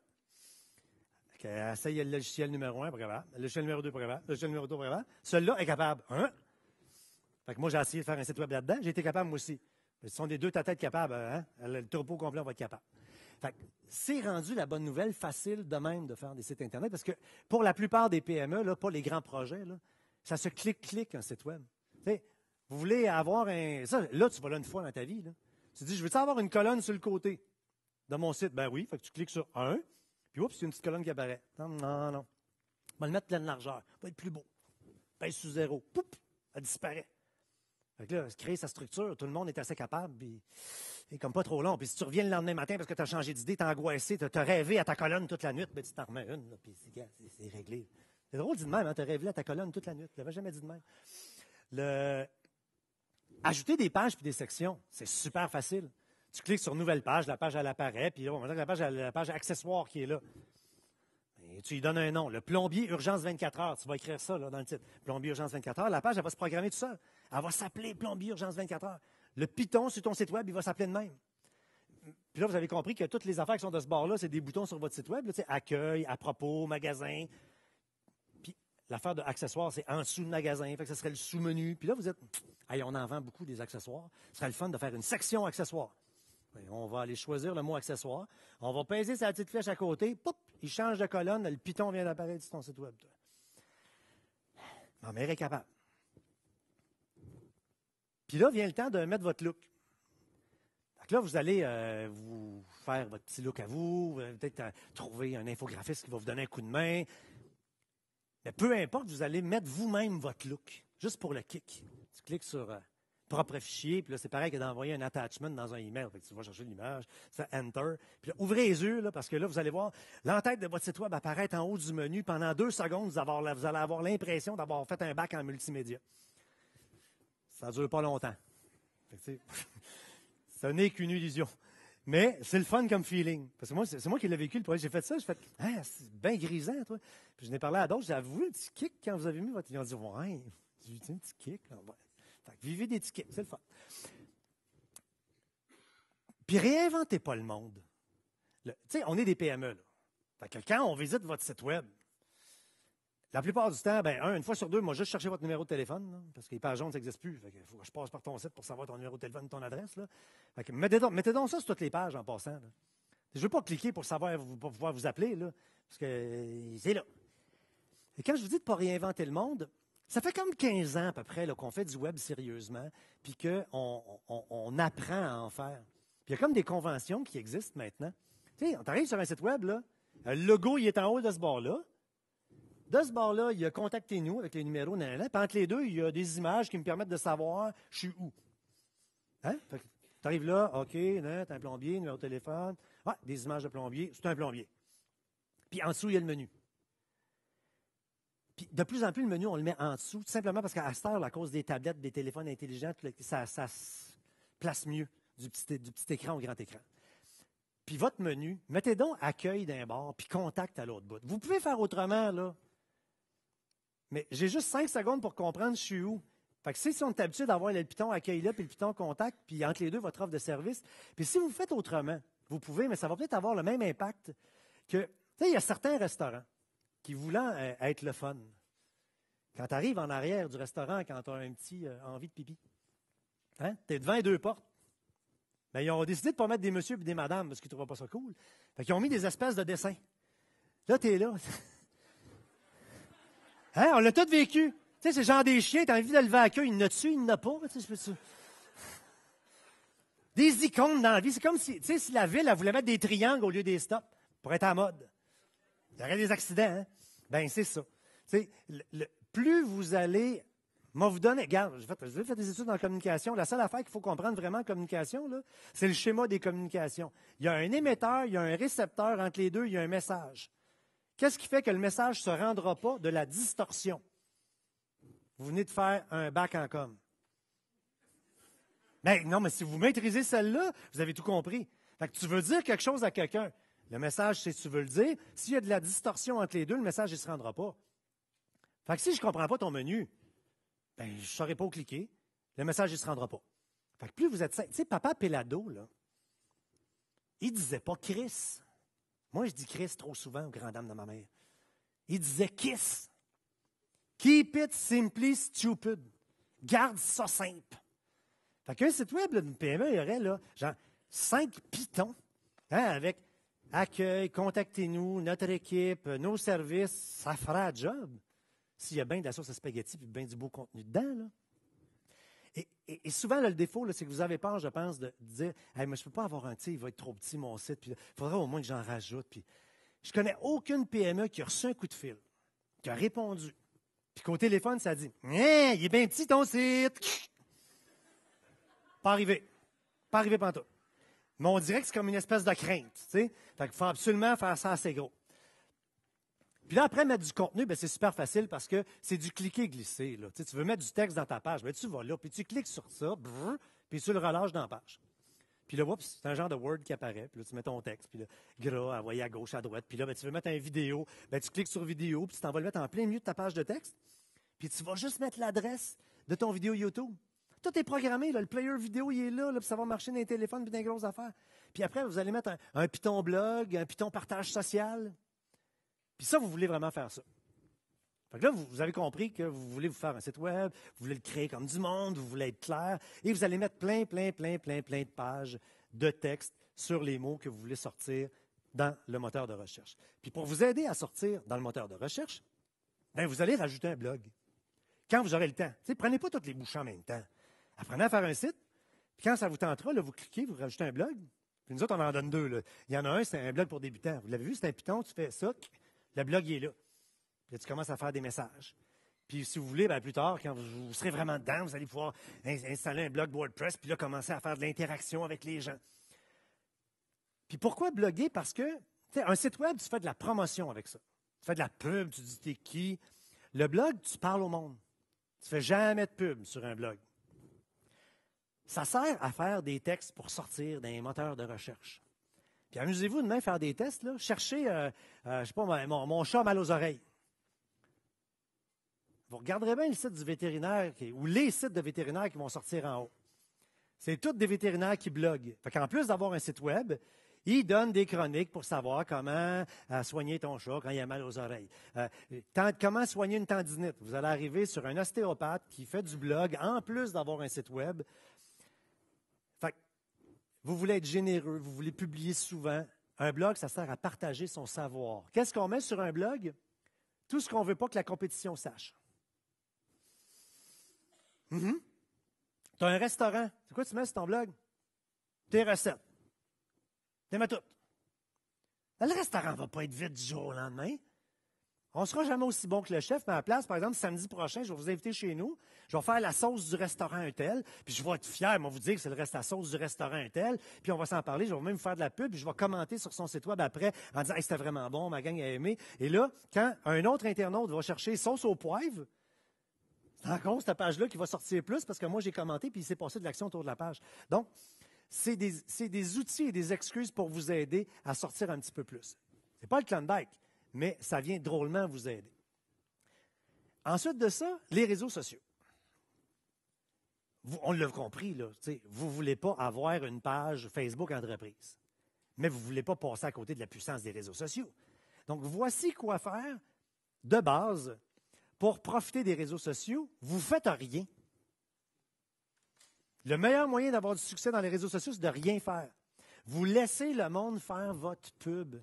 Elle essaye le logiciel numéro 1, pas Le logiciel numéro 2, pas Le logiciel numéro 2, pas Celui-là est capable. Hein? Fait que moi, j'ai essayé de faire un site web là-dedans. J'ai été capable, moi aussi. Ce sont des deux ta tête capable, hein? Le topo complet, va être capable. Fait c'est rendu la bonne nouvelle facile de même de faire des sites Internet parce que pour la plupart des PME, là, pas les grands projets, ça se clique-clique un site Web. vous voulez avoir un. Ça, là, tu vas là une fois dans ta vie. Là. Tu dis, je veux avoir une colonne sur le côté de mon site. Ben oui, tu cliques sur un, puis oups, c'est une petite colonne qui apparaît. Non, non, non. On va le mettre plein de largeur. Ça va être plus beau. Pèse sous zéro. Poup, elle disparaît. Fait là, créer sa structure, tout le monde est assez capable, puis, et comme pas trop long. Puis si tu reviens le lendemain matin parce que tu as changé d'idée, t'es angoissé, t'as rêvé à ta colonne toute la nuit, ben, tu t'en remets une, puis c'est réglé. C'est drôle dit de même, hein, t'as rêvé à ta colonne toute la nuit. Tu jamais dit de même. Ajouter des pages puis des sections, c'est super facile. Tu cliques sur nouvelle page, la page elle apparaît, puis on va dire que la page, la page accessoire qui est là tu lui donnes un nom. Le plombier urgence 24 heures. Tu vas écrire ça dans le titre. Plombier urgence 24 heures. La page, elle va se programmer tout seul. Elle va s'appeler plombier urgence 24 heures. Le Python sur ton site web, il va s'appeler de même. Puis là, vous avez compris que toutes les affaires qui sont de ce bord-là, c'est des boutons sur votre site web. accueil, à propos, magasin. Puis l'affaire de accessoires, c'est en dessous de magasin. Fait que serait le sous-menu. Puis là, vous êtes, hey, on en vend beaucoup des accessoires. Ce serait le fun de faire une section accessoires. Ben, on va aller choisir le mot accessoire. On va peser sa petite flèche à côté. Poup, il change de colonne. Le Python vient d'apparaître sur ton site web. Ma mère est capable. Puis là vient le temps de mettre votre look. Donc là, vous allez euh, vous faire votre petit look à vous. Vous peut-être euh, trouver un infographiste qui va vous donner un coup de main. Mais peu importe, vous allez mettre vous-même votre look, juste pour le kick. Tu cliques sur euh, propre fichier. Puis là, c'est pareil que d'envoyer un attachment dans un email. Fait tu vas chercher l'image, ça enter. Puis ouvrez les yeux, là, parce que là, vous allez voir l'entête de votre site web apparaître en haut du menu. Pendant deux secondes, vous, allez avoir l'impression d'avoir fait un bac en multimédia. Ça ne dure pas longtemps. [LAUGHS] ce n'est qu'une illusion. Mais c'est le fun comme feeling. Parce que moi, c'est moi qui l'ai vécu le J'ai fait ça, j'ai fait hein, c'est bien grisant, toi. Puis je n'ai parlé à d'autres, j'ai avoué un petit kick quand vous avez mis votre. Ils ont dit Ouais, j'ai eu un petit kick. Là. Vivez des tickets, c'est le fun. Puis réinventez pas le monde. Tu sais, on est des PME. Là. quand on visite votre site web, la plupart du temps, ben, une fois sur deux, moi, juste chercher votre numéro de téléphone, parce que les pages jaunes, ça plus. Fait faut que je passe par ton site pour savoir ton numéro de téléphone, ton adresse. mettez, donc, ça sur toutes les pages en passant. Je ne veux pas cliquer pour savoir pouvoir vous appeler, là, parce que euh, c'est là. Et quand je vous dis de ne pas réinventer le monde, ça fait comme 15 ans à peu près qu'on fait du web sérieusement, puis qu'on on, apprend à en faire. Puis il y a comme des conventions qui existent maintenant. Tu sais, on t'arrive sur un site web, là, le logo, il est en haut de ce bord-là. De ce bord-là, il y a Contactez-nous avec les numéros. entre les deux, il y a des images qui me permettent de savoir je suis où. Hein? Tu arrives là, OK, es un plombier, numéro de téléphone. des images de plombier, c'est un plombier. Puis en dessous, il y a le menu. Puis de plus en plus, le menu, on le met en dessous, tout simplement parce qu'à cette heure, à cause des tablettes, des téléphones intelligents, ça, se place mieux du petit, du petit écran au grand écran. Puis votre menu, mettez donc accueil d'un bord, puis contact à l'autre bout. Vous pouvez faire autrement, là. Mais j'ai juste cinq secondes pour comprendre je suis où. Fait que si on est habitué d'avoir le piton accueil là, puis le piton contact, puis entre les deux, votre offre de service, puis si vous faites autrement, vous pouvez, mais ça va peut-être avoir le même impact que. Tu sais, il y a certains restaurants qui voulant être le fun. Quand tu arrives en arrière du restaurant, quand tu as un petit euh, envie de pipi, hein? tu es devant deux portes. Mais ben, ils ont décidé de ne pas mettre des messieurs et des madames parce qu'ils ne trouvaient pas ça cool. Fait qu'ils ont mis des espèces de dessins. Là, tu es là. [LAUGHS] hein? On l'a tous vécu. Tu sais, c'est genre des chiens, tu as envie de lever la queue, il n'a dessus, il n'a pas. Des icônes dans la vie. C'est comme si, la ville, voulait mettre des triangles au lieu des stops pour être à mode. Il y aurait des accidents, hein? Ben, c'est ça. Tu le, plus vous allez. Moi, vous donnez. Regarde, j'ai fait, des études en communication. La seule affaire qu'il faut comprendre vraiment en communication, c'est le schéma des communications. Il y a un émetteur, il y a un récepteur. Entre les deux, il y a un message. Qu'est-ce qui fait que le message ne se rendra pas de la distorsion? Vous venez de faire un bac en com. Mais ben, non, mais si vous maîtrisez celle-là, vous avez tout compris. tu veux dire quelque chose à quelqu'un. Le message, c'est si tu veux le dire. S'il y a de la distorsion entre les deux, le message, il ne se rendra pas. Fait que si je ne comprends pas ton menu, ben, je ne saurais pas où cliquer. Le message, il ne se rendra pas. Fait que plus vous êtes... Tu sais, papa Pelado, là, il disait pas Chris. Moi, je dis Chris trop souvent aux grand dames de ma mère. Il disait Kiss. Keep it simply stupid. Garde ça simple. Fait qu'un site web d'une PME, il y aurait là, genre, cinq pitons hein, avec accueil, contactez-nous, notre équipe, nos services, ça fera le job. S'il y a bien de la sauce à spaghetti et bien du beau contenu dedans, Et, souvent, le défaut, c'est que vous avez peur, je pense, de dire mais je ne peux pas avoir un titre, il va être trop petit, mon site, il faudrait au moins que j'en rajoute. Puis, je connais aucune PME qui a reçu un coup de fil, qui a répondu. Puis qu'au téléphone, ça dit hein, il est bien petit ton site. pas arrivé. Pas arrivé pantoute. Mais on dirait que c'est comme une espèce de crainte. T'sais? Fait qu'il faut absolument faire ça assez gros. Puis là, après, mettre du contenu, ben, c'est super facile parce que c'est du cliquer-glisser. Tu veux mettre du texte dans ta page, ben, tu vas là, puis tu cliques sur ça, puis tu le relâches dans la page. Puis là, c'est un genre de Word qui apparaît. Puis là, tu mets ton texte, puis là, gras, envoyé à gauche, à droite. Puis là, ben, tu veux mettre un vidéo, bien, tu cliques sur vidéo, puis tu t'en vas le mettre en plein milieu de ta page de texte. Puis tu vas juste mettre l'adresse de ton vidéo YouTube. Tout est programmé, le player vidéo, il est là, puis ça va marcher dans les téléphones, puis dans les grosses Puis après, vous allez mettre un, Python blog, un Python partage social. Puis ça, vous voulez vraiment faire ça. là, vous, avez compris que vous voulez vous faire un site web, vous voulez le créer comme du monde, vous voulez être clair, et vous allez mettre plein, plein, plein, plein, plein de pages de texte sur les mots que vous voulez sortir dans le moteur de recherche. Puis pour vous aider à sortir dans le moteur de recherche, bien, vous allez rajouter un blog. Quand vous aurez le temps. ne prenez pas toutes les bouchons en même temps. Apprenez à faire un site. Puis quand ça vous tentera, vous cliquez, vous rajoutez un blog. Puis nous autres, on en donne deux. Il y en a un, c'est un blog pour débutants. Vous l'avez vu, c'est un piton, tu fais ça, le blog, est là. Puis là, tu commences à faire des messages. Puis si vous voulez, ben, plus tard, quand vous, serez vraiment dedans, vous allez pouvoir installer un blog WordPress, puis là, commencer à faire de l'interaction avec les gens. Puis pourquoi bloguer? Parce que, un site web, tu fais de la promotion avec ça. Tu fais de la pub, tu dis t'es qui. Le blog, tu parles au monde. Tu fais jamais de pub sur un blog. Ça sert à faire des textes pour sortir des moteurs de recherche. Puis amusez-vous de même faire des tests. Cherchez, euh, euh, je sais pas, mon, mon, chat mal aux oreilles. Vous regarderez bien le site du vétérinaire ou les sites de vétérinaires qui vont sortir en haut. C'est tous des vétérinaires qui bloguent. En plus d'avoir un site web, ils donnent des chroniques pour savoir comment euh, soigner ton chat quand il a mal aux oreilles. comment soigner une tendinite. Vous allez arriver sur un ostéopathe qui fait du blog en plus d'avoir un site web vous voulez être généreux, vous voulez publier souvent. Un blog, ça sert à partager son savoir. Qu'est-ce qu'on met sur un blog? Tout ce qu'on ne veut pas que la compétition sache. Mhm. Tu as un restaurant. C'est quoi tu mets sur ton blog? Tes recettes. Tes toutes. Le restaurant ne va pas être vide du jour au lendemain. On ne sera jamais aussi bon que le chef, mais à la place, par exemple, samedi prochain, je vais vous inviter chez nous, je vais faire la sauce du restaurant Untel, puis je vais être fier, mais on vous dire que c'est le reste à sauce du restaurant Untel, puis on va s'en parler, je vais même faire de la pub, puis je vais commenter sur son site web après en disant c'était vraiment bon, ma gang a aimé ». Et là, quand un autre internaute va chercher « sauce au poivre », en encore cette page-là qui va sortir plus parce que moi j'ai commenté puis il s'est passé de l'action autour de la page. Donc, c'est des, outils et des excuses pour vous aider à sortir un petit peu plus. C'est pas le bike » mais ça vient drôlement vous aider. Ensuite de ça, les réseaux sociaux. Vous, on l'a compris, là, vous ne voulez pas avoir une page Facebook entreprise, mais vous ne voulez pas passer à côté de la puissance des réseaux sociaux. Donc, voici quoi faire de base pour profiter des réseaux sociaux. Vous ne faites rien. Le meilleur moyen d'avoir du succès dans les réseaux sociaux, c'est de rien faire. Vous laissez le monde faire votre pub.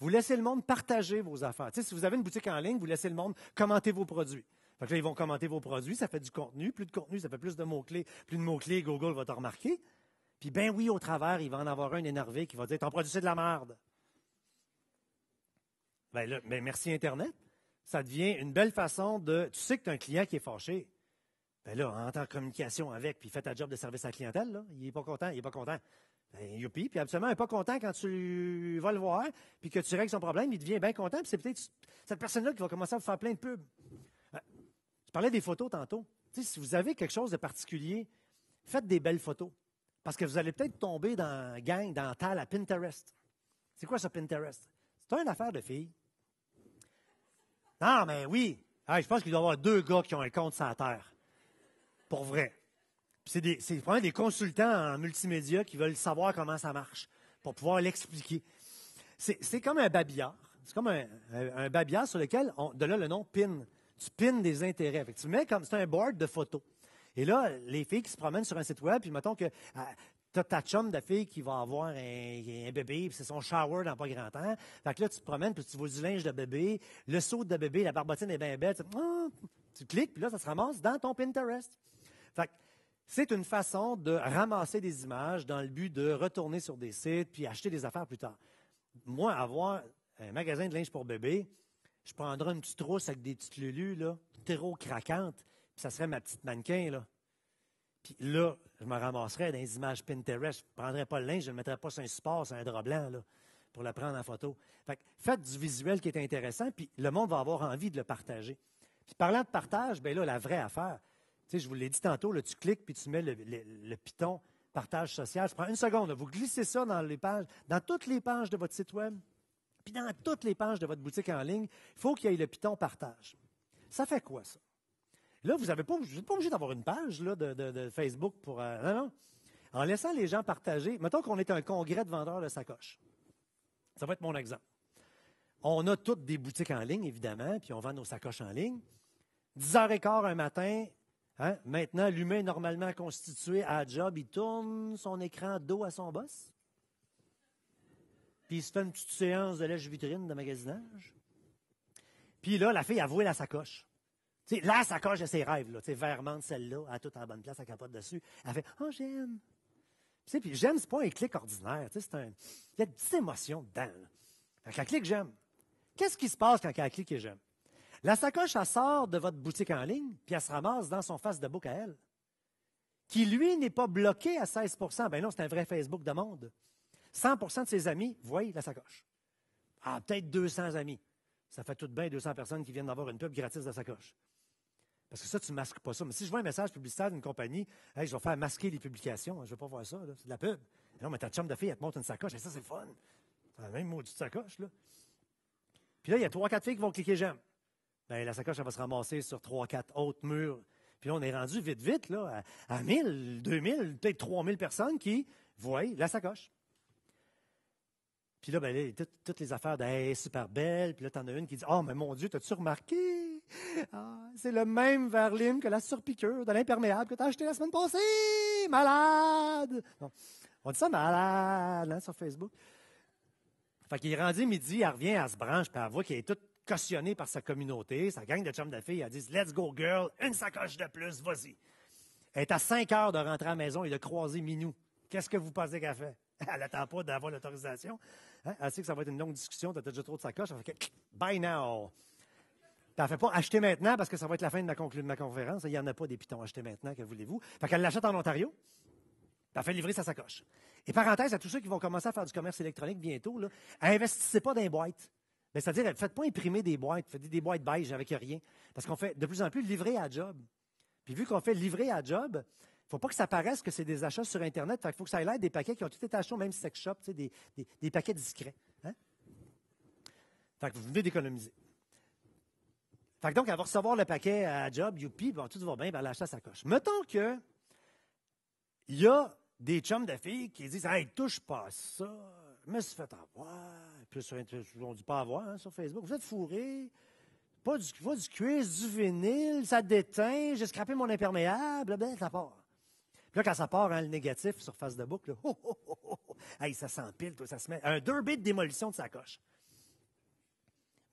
Vous laissez le monde partager vos affaires. si vous avez une boutique en ligne, vous laissez le monde commenter vos produits. Fait là, ils vont commenter vos produits, ça fait du contenu. Plus de contenu, ça fait plus de mots-clés. Plus de mots-clés, Google va te remarquer. Puis ben oui, au travers, il va en avoir un énervé qui va dire produit c'est de la merde. Ben là, ben merci Internet. Ça devient une belle façon de. Tu sais que tu as un client qui est fâché. Ben là, entre en communication avec, puis fais ta job de service à la clientèle, là. Il n'est pas content, il n'est pas content. Ben, youpi. Puis absolument, n'est pas content quand tu vas le voir, puis que tu règles son problème, il devient bien content. Puis c'est peut-être cette personne-là qui va commencer à vous faire plein de pubs. Euh, je parlais des photos tantôt. si vous avez quelque chose de particulier, faites des belles photos. Parce que vous allez peut-être tomber dans gang, dans tal à Pinterest. C'est quoi ça, Pinterest? C'est une affaire de filles. Non, mais oui. Ah, je pense qu'il doit y avoir deux gars qui ont un compte sur terre. Pour vrai. C'est des, c'est vraiment des consultants en multimédia qui veulent savoir comment ça marche pour pouvoir l'expliquer. C'est, comme un babillard. C'est comme un, un, babillard sur lequel, on, de là le nom, pin. Tu pines des intérêts. tu mets comme, c'est un board de photos. Et là, les filles qui se promènent sur un site web, puis mettons que ah, as ta chum de fille qui va avoir un, bébé, puis c'est son shower dans pas grand temps. Fait que là, tu te promènes, puis tu vois du linge de bébé, le saut de bébé, la barbotine est bien belle. Tu, oh, cliques, puis là, ça se ramasse dans ton Pinterest. Fait que c'est une façon de ramasser des images dans le but de retourner sur des sites puis acheter des affaires plus tard. Moi, avoir un magasin de linge pour bébé, je prendrais une petite trousse avec des petites lulus, là, terreau craquante, puis ça serait ma petite mannequin, là. Puis là, je me ramasserais dans les images Pinterest. Je ne prendrais pas le linge, je ne le mettrais pas sur un support, sur un drap blanc, là, pour la prendre en photo. Fait que faites du visuel qui est intéressant, puis le monde va avoir envie de le partager. Puis parlant de partage, bien là, la vraie affaire, je vous l'ai dit tantôt, là, tu cliques puis tu mets le, le, partage social. Je prends une seconde, vous glissez ça dans les pages, dans toutes les pages de votre site web, puis dans toutes les pages de votre boutique en ligne, il faut qu'il y ait le Python partage. Ça fait quoi ça? Là, vous n'êtes pas, pas obligé d'avoir une page là, de, Facebook pour. Euh, non, non. En laissant les gens partager, mettons qu'on est un congrès de vendeurs de sacoches. Ça va être mon exemple. On a toutes des boutiques en ligne, évidemment, puis on vend nos sacoches en ligne. 10h15 un matin, Hein? Maintenant, l'humain normalement constitué à job, il tourne son écran dos à son boss. Puis il se fait une petite séance de lèche-vitrine de magasinage. Puis là, la fille a voué la sacoche. la sacoche de ses rêves, là, Vraiment, celle-là, à toute en bonne place, elle capote dessus. Elle fait « Oh, j'aime! » Puis j'aime, c'est pas un clic ordinaire. C'est un... Il y a des émotions dedans. Quand elle clique « j'aime », qu'est-ce qui se passe quand elle clique et « j'aime » La sacoche, elle sort de votre boutique en ligne, puis elle se ramasse dans son face de bouc à elle, qui, lui, n'est pas bloqué à 16 Ben non, c'est un vrai Facebook de monde. 100 de ses amis voient la sacoche. Ah, peut-être 200 amis. Ça fait tout de bien 200 personnes qui viennent d'avoir une pub gratuite de sacoche. Parce que ça, tu ne masques pas ça. Mais si je vois un message publicitaire d'une compagnie, je vais faire masquer les publications. Hein, je ne veux pas voir ça. C'est de la pub. non, mais ta chambre de fille, elle te montre une sacoche. Et ça, c'est fun. C'est la même maudite sacoche. Puis là, il y a trois, quatre filles qui vont cliquer j'aime ben, la sacoche, elle va se ramasser sur trois, quatre autres murs. Puis là, on est rendu vite, vite, là, à, 1000, 2000, peut-être 3000 personnes qui voient la sacoche. Puis là, ben, toutes, les affaires d'elle super belle. Puis là, t'en as une qui dit, oh, mais mon Dieu, t'as-tu remarqué? Ah, c'est le même verline que la surpiqûre de l'imperméable que t'as acheté la semaine passée! Malade! On dit ça malade, hein, sur Facebook. Fait qu'il est rendu midi, elle revient, elle se branche, puis elle voit qu'elle est tout cautionnée par sa communauté. Sa gang de chums de filles, elle dit Let's go, girl, une sacoche de plus, vas-y. Elle est à cinq heures de rentrer à la maison et de croiser Minou. Qu'est-ce que vous pensez qu'elle fait? [LAUGHS] Elle n'attend pas d'avoir l'autorisation. Hein? Elle sait que ça va être une longue discussion, tu as déjà trop de sacoches, Elle fait que, [TSK] now. T'en fais pas acheter maintenant parce que ça va être la fin de ma, de ma conférence. Il n'y en a pas des pitons acheter maintenant, que voulez-vous. Fait qu'elle l'achète en Ontario. Elle fait livrer sa sacoche. Et parenthèse à tous ceux qui vont commencer à faire du commerce électronique bientôt, là, investissez pas dans les boîtes. Ben, c'est-à-dire, ne faites pas imprimer des boîtes, faites des boîtes beige avec rien. Parce qu'on fait de plus en plus livrer à job. Puis vu qu'on fait livrer à job, il faut pas que ça paraisse que c'est des achats sur Internet. il faut que ça aille l'air des paquets qui ont tout été achetés au même sex shop, des, paquets discrets. Hein? Fait que vous venez d'économiser. Fait que donc, elle va recevoir le paquet à job, youpi, bon, tout va bien, ben, elle sa coche. Mettons que il y a des chums de filles qui disent Hey, touche pas ça, mais me suis fait avoir. Puis sur, on dit pas avoir hein, sur Facebook. Vous êtes fourré. Pas du, du cuisse, du vinyle, ça déteint, j'ai scrapé mon imperméable, ben ça part. Puis là, quand ça part, hein, le négatif sur face de boucle, ça s'empile, ça se met. Un derby de démolition de sa coche.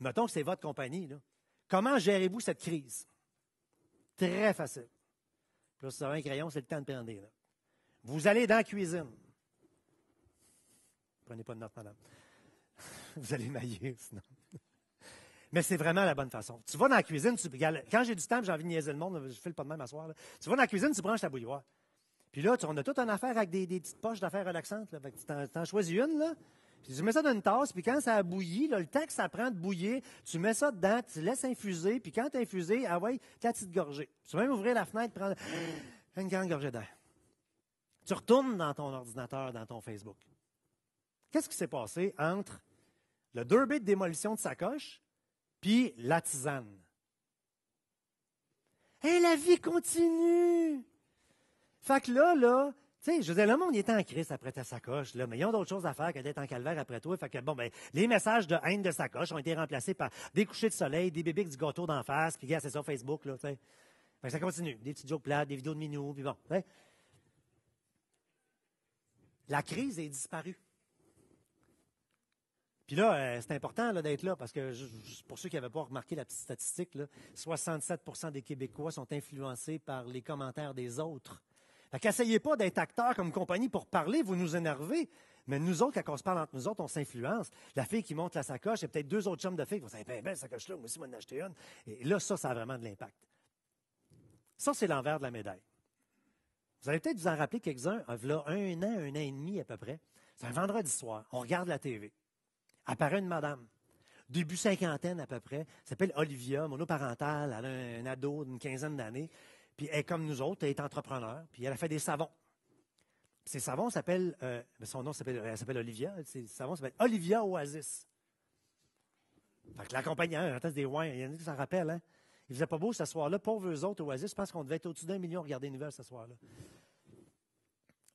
Mettons que c'est votre compagnie, Comment gérez-vous cette crise? Très facile. Plus sur un crayon, c'est le temps de prendre Vous allez dans la cuisine prenez pas de notes, madame. [LAUGHS] Vous allez mailler, sinon. Mais c'est vraiment la bonne façon. Tu vas dans la cuisine, tu, quand j'ai du temps, j'ai envie de niaiser le monde, je le pas de même à soir. Tu vas dans la cuisine, tu branches ta bouilloire. Puis là, tu, on a toute une affaire avec des, petites poches d'affaires relaxantes. tu t'en, choisis une, là. Puis tu mets ça dans une tasse, puis quand ça a bouilli, le temps que ça prend de bouillir, tu mets ça dedans, tu laisses infuser, puis quand as infusé, ah ouais, t'as petite gorgée. Tu vas même ouvrir la fenêtre, prendre une grande gorgée d'air. Tu retournes dans ton ordinateur, dans ton Facebook. Qu'est-ce qui s'est passé entre le derby de démolition de sacoche puis la tisane? Et eh, la vie continue! Fait que là, là, tu sais, je disais, le monde était en crise après ta sacoche, là, mais ils ont d'autres choses à faire que d'être en calvaire après toi. Fait que, bon, ben, les messages de haine de sacoche ont été remplacés par des couchers de soleil, des bébés du gâteau d'en face, puis, gars, c'est ça, Facebook, là, tu sais. Fait que ça continue. Des petites jokes plates, des vidéos de minou, puis bon, La crise est disparue. Puis là, euh, c'est important d'être là parce que, pour ceux qui n'avaient pas remarqué la petite statistique, 67 des Québécois sont influencés par les commentaires des autres. Fait qu'essayez pas d'être acteur comme compagnie pour parler, vous nous énervez. Mais nous autres, quand on se parle entre nous autres, on s'influence. La fille qui monte la sacoche, il y a peut-être deux autres chums de filles qui vont dire ben, sacoche-là, moi aussi, je vais en acheter une. Et là, ça, ça a vraiment de l'impact. Ça, c'est l'envers de la médaille. Vous allez peut-être vous en rappeler quelques-uns, ah, un an, un an et demi à peu près. C'est un vendredi soir, on regarde la TV apparaît une madame, début cinquantaine à peu près, s'appelle Olivia, monoparentale, elle a un, ado d'une quinzaine d'années, puis elle est comme nous autres, elle est entrepreneur, puis elle a fait des savons. ces ses savons s'appellent, euh, ben son nom s'appelle, elle s'appelle Olivia, ses savons s'appellent Olivia Oasis. Fait que l'accompagnant, entend des wins, il y en a qui s'en rappellent, hein? Il faisait pas beau ce soir-là, pauvres eux autres, Oasis, je pense qu'on devait être au-dessus d'un million à regarder les nouvelles ce soir-là.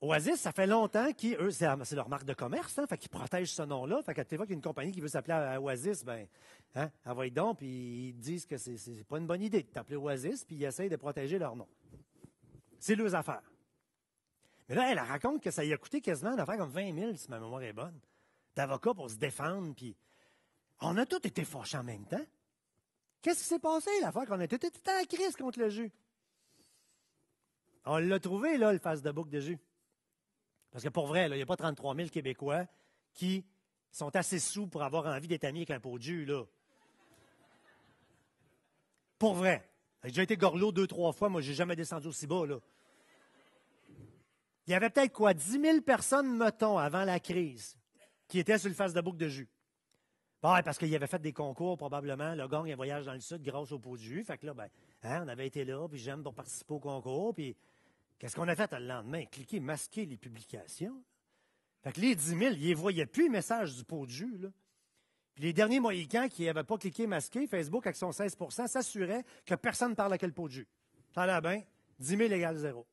Oasis, ça fait longtemps qu'ils, c'est leur marque de commerce, hein, fait qu'ils protègent ce nom-là. Fait que tu vois une compagnie qui veut s'appeler euh, Oasis, ben, hein, envoie donc, puis ils disent que c'est, c'est pas une bonne idée de t'appeler Oasis, puis ils essayent de protéger leur nom. C'est leurs affaires. Mais là, elle raconte que ça lui a coûté quasiment une affaire comme 20 000, si ma mémoire est bonne, d'avocats pour se défendre, puis on a tous été fauchés en même temps. Qu'est-ce qui s'est passé, l'affaire qu'on a été tout à la crise contre le jus? On l'a trouvé, là, le face de bouc de jus. Parce que pour vrai, il n'y a pas 33 000 Québécois qui sont assez sous pour avoir envie d'être amis avec un pot de jus, là. Pour vrai. J'ai déjà été gorlot deux, trois fois. Moi, je n'ai jamais descendu aussi bas, là. Il y avait peut-être quoi, 10 000 personnes, mettons, avant la crise, qui étaient sur le face de boucle de jus. parce qu'il avait fait des concours, probablement. Le gang, il voyage dans le sud grâce au pot de jus. Fait que là, ben, hein, on avait été là, puis j'aime pour participer au concours, puis Qu'est-ce qu'on a fait le lendemain? Cliquer, masquer les publications. Fait que les 10 000, ils ne voyaient plus les messages du pot de jus. les derniers Mohicans qui n'avaient pas cliqué masqué, Facebook, avec son 16 s'assurait que personne ne parlait à le pot de jus. Ça allait bien, 10 000 égale zéro.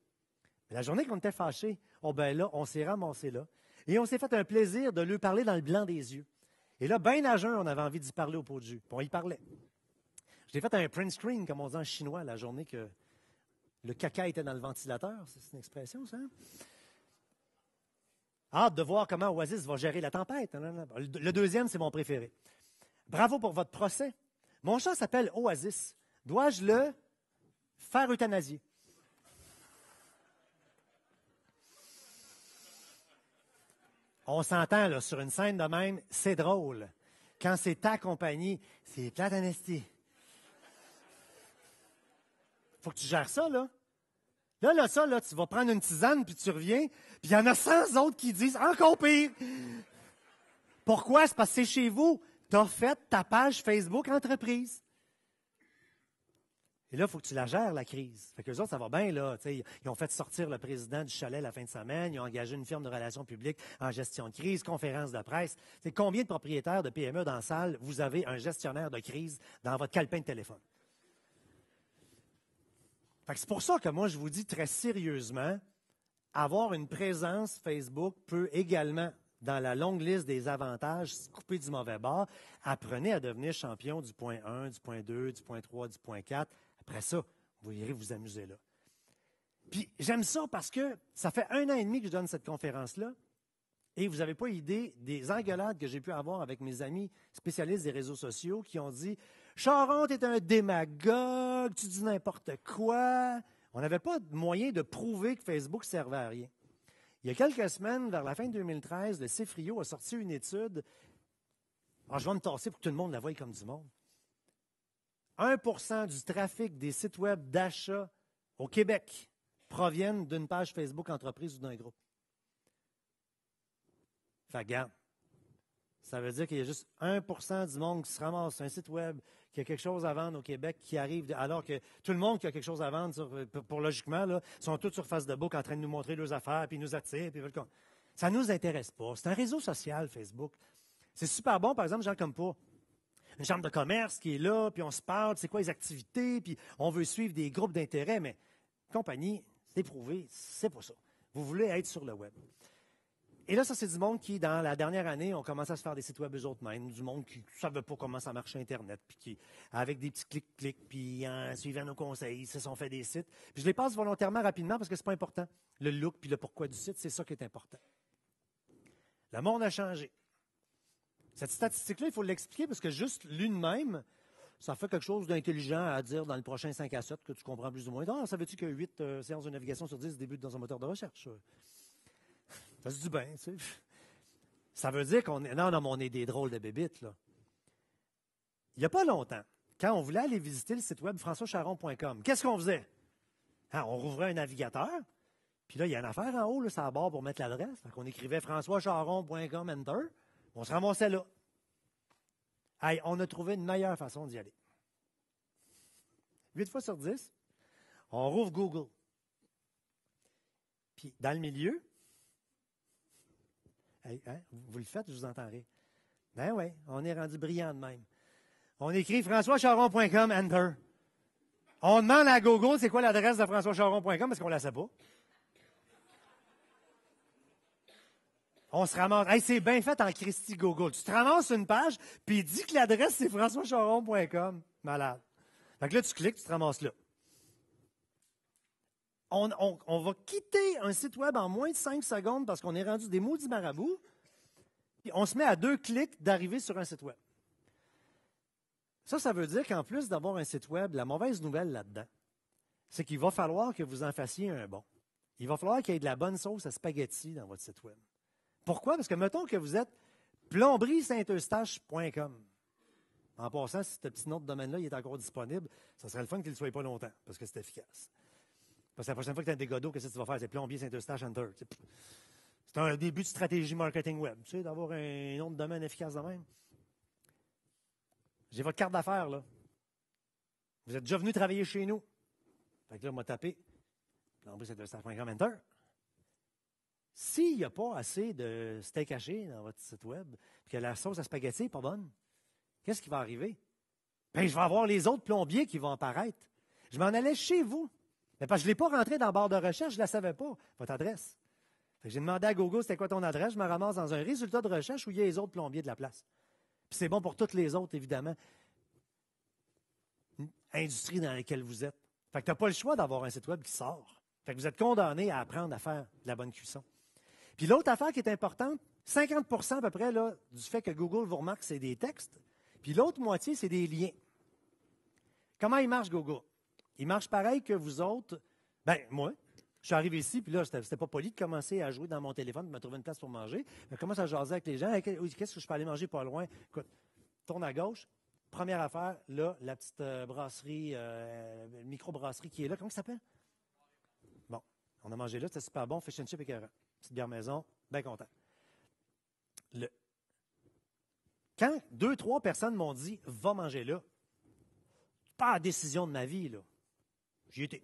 Mais la journée qu'on était fâchés, oh ben là, on s'est ramassé là. Et on s'est fait un plaisir de lui parler dans le blanc des yeux. Et là, ben à on avait envie d'y parler au pot de jus. on y parlait. J'ai fait un print screen, comme on dit en chinois, la journée que le caca était dans le ventilateur, c'est une expression, ça? Hâte de voir comment Oasis va gérer la tempête. Le deuxième, c'est mon préféré. Bravo pour votre procès. Mon chat s'appelle Oasis. Dois-je le faire euthanasier? On s'entend sur une scène de même, c'est drôle. Quand c'est ta compagnie, c'est plate faut que tu gères ça, là. Là, là, ça, là, tu vas prendre une tisane, puis tu reviens, puis il y en a 100 autres qui disent « Encore pire! » Pourquoi? C'est parce que c'est chez vous. Tu as fait ta page Facebook entreprise. Et là, il faut que tu la gères, la crise. Fait que les autres, ça va bien, là. ils ont fait sortir le président du chalet la fin de semaine. Ils ont engagé une firme de relations publiques en gestion de crise, conférence de presse. combien de propriétaires de PME dans la salle, vous avez un gestionnaire de crise dans votre calepin de téléphone? c'est pour ça que moi, je vous dis très sérieusement, avoir une présence Facebook peut également, dans la longue liste des avantages, se couper du mauvais bord. Apprenez à devenir champion du point 1, du point 2, du point 3, du point 4. Après ça, vous irez vous amuser là. Puis j'aime ça parce que ça fait un an et demi que je donne cette conférence-là. Et vous n'avez pas idée des engueulades que j'ai pu avoir avec mes amis spécialistes des réseaux sociaux qui ont dit Charon, est un démagogue, tu dis n'importe quoi. On n'avait pas de moyen de prouver que Facebook servait à rien. Il y a quelques semaines, vers la fin de 2013, le Cefrio a sorti une étude. Alors, ah, je vais me tasser pour que tout le monde la voie comme du monde. 1 du trafic des sites web d'achat au Québec proviennent d'une page Facebook entreprise ou d'un groupe. Fait ça veut dire qu'il y a juste 1 du monde qui se ramasse sur un site web y a quelque chose à vendre au Québec qui arrive, alors que tout le monde qui a quelque chose à vendre, euh, pour, logiquement, là, sont tous sur Facebook en train de nous montrer leurs affaires, puis nous attirent, puis Ça nous intéresse pas. C'est un réseau social, Facebook. C'est super bon, par exemple, genre comme pas une chambre de commerce qui est là, puis on se parle, c'est quoi les activités, puis on veut suivre des groupes d'intérêt, mais compagnie, c'est prouvé, c'est pas ça. Vous voulez être sur le web. Et là, ça, c'est du monde qui, dans la dernière année, ont commencé à se faire des sites web eux-mêmes, du monde qui ne savait pas comment ça marchait Internet, puis qui, avec des petits clics-clics, puis en hein, suivant nos conseils, ils se sont fait des sites. Puis je les passe volontairement rapidement parce que c'est pas important. Le look puis le pourquoi du site, c'est ça qui est important. Le monde a changé. Cette statistique-là, il faut l'expliquer parce que juste l'une même, ça fait quelque chose d'intelligent à dire dans le prochain 5 à 7 que tu comprends plus ou moins. Ah, savais-tu que que euh, 8 séances de navigation sur 10 débutent dans un moteur de recherche? Ça se dit bien, [LAUGHS] Ça veut dire qu'on est. Non, non, mais on est des drôles de bébites, là. Il n'y a pas longtemps, quand on voulait aller visiter le site web françoischarron.com, qu'est-ce qu'on faisait? Ah, on rouvrait un navigateur, puis là, il y a une affaire en haut, là, sur barre pour mettre l'adresse. On écrivait françoischarron.com, enter. On se ramassait là. Hey, on a trouvé une meilleure façon d'y aller. Huit fois sur dix, on rouvre Google. Puis, dans le milieu, Hein, vous le faites, je vous entendrai. Ben oui, on est rendu brillant de même. On écrit françoischaron.com, enter. On demande à Gogo c'est quoi l'adresse de françoischaron.com parce qu'on la sait pas. On se ramasse. c'est bien fait en Christie Google. Tu te ramasses une page, puis il dit que l'adresse c'est françoischaron.com. Malade. Fait là, tu cliques, tu te ramasses là on, va quitter un site web en moins de 5 secondes parce qu'on est rendu des maudits marabouts. Puis on se met à deux clics d'arriver sur un site web. Ça, ça veut dire qu'en plus d'avoir un site web, la mauvaise nouvelle là-dedans, c'est qu'il va falloir que vous en fassiez un bon. Il va falloir qu'il y ait de la bonne sauce à spaghetti dans votre site web. Pourquoi? Parce que mettons que vous êtes plomberie sainteustachecom eustachecom En passant, si ce petit nom de domaine-là est encore disponible, ça serait le fun qu'il ne soit pas longtemps, parce que c'est efficace. Parce que la prochaine fois que tu as un godots, qu'est-ce que tu vas faire? C'est plombier Saint-Eustache Hunter. C'est un début de stratégie marketing web, tu sais, d'avoir un nom de domaine efficace de même. J'ai votre carte d'affaires, là. Vous êtes déjà venu travailler chez nous. Fait que là, on m'a tapé plombier Saint-Eustache.com Hunter. S'il n'y a pas assez de steak haché dans votre site web, puis que la sauce à spaghetti n'est pas bonne, qu'est-ce qui va arriver? Ben, je vais avoir les autres plombiers qui vont apparaître. Je m'en allais chez vous. Mais parce je ne l'ai pas rentré dans la barre de recherche, je ne la savais pas, votre adresse. J'ai demandé à Google c'était quoi ton adresse, je me ramasse dans un résultat de recherche où il y a les autres plombiers de la place. Puis c'est bon pour toutes les autres, évidemment, Industrie dans laquelle vous êtes. Fait que tu n'as pas le choix d'avoir un site web qui sort. Fait que vous êtes condamné à apprendre à faire de la bonne cuisson. Puis l'autre affaire qui est importante, 50 à peu près du fait que Google vous remarque, c'est des textes. Puis l'autre moitié, c'est des liens. Comment il marche Google? Il marche pareil que vous autres. Ben, moi, je suis arrivé ici, puis là, c'était pas poli de commencer à jouer dans mon téléphone, de me trouver une place pour manger. Je commence à jaser avec les gens. Qu'est-ce que je peux aller manger pas loin? Écoute, tourne à gauche. Première affaire, là, la petite euh, brasserie, euh, micro-brasserie qui est là. Comment ça s'appelle? Bon, on a mangé là, c'était super bon. Fish and chip et carré. Petite bière maison, bien content. Le... Quand deux, trois personnes m'ont dit, va manger là, pas la décision de ma vie, là. J'y étais.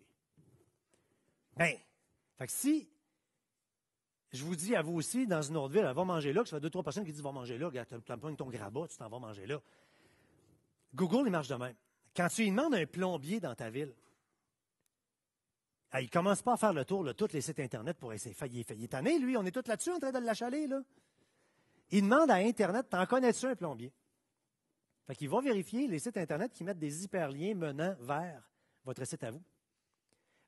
Ben, fait si je vous dis à vous aussi, dans une autre ville, va manger là, que ça fait deux, trois personnes qui disent va manger là, regarde, tu prends ton grabat, tu t'en vas manger là. Google, il marche de même. Quand tu lui demandes un plombier dans ta ville, il ne commence pas à faire le tour de tous les sites Internet pour essayer. Il est, il tanné, lui, on est tous là-dessus en train de lâcher là. Il demande à Internet, t'en connais-tu un plombier? Fait qu'il va vérifier les sites Internet qui mettent des hyperliens menant vers votre site à vous.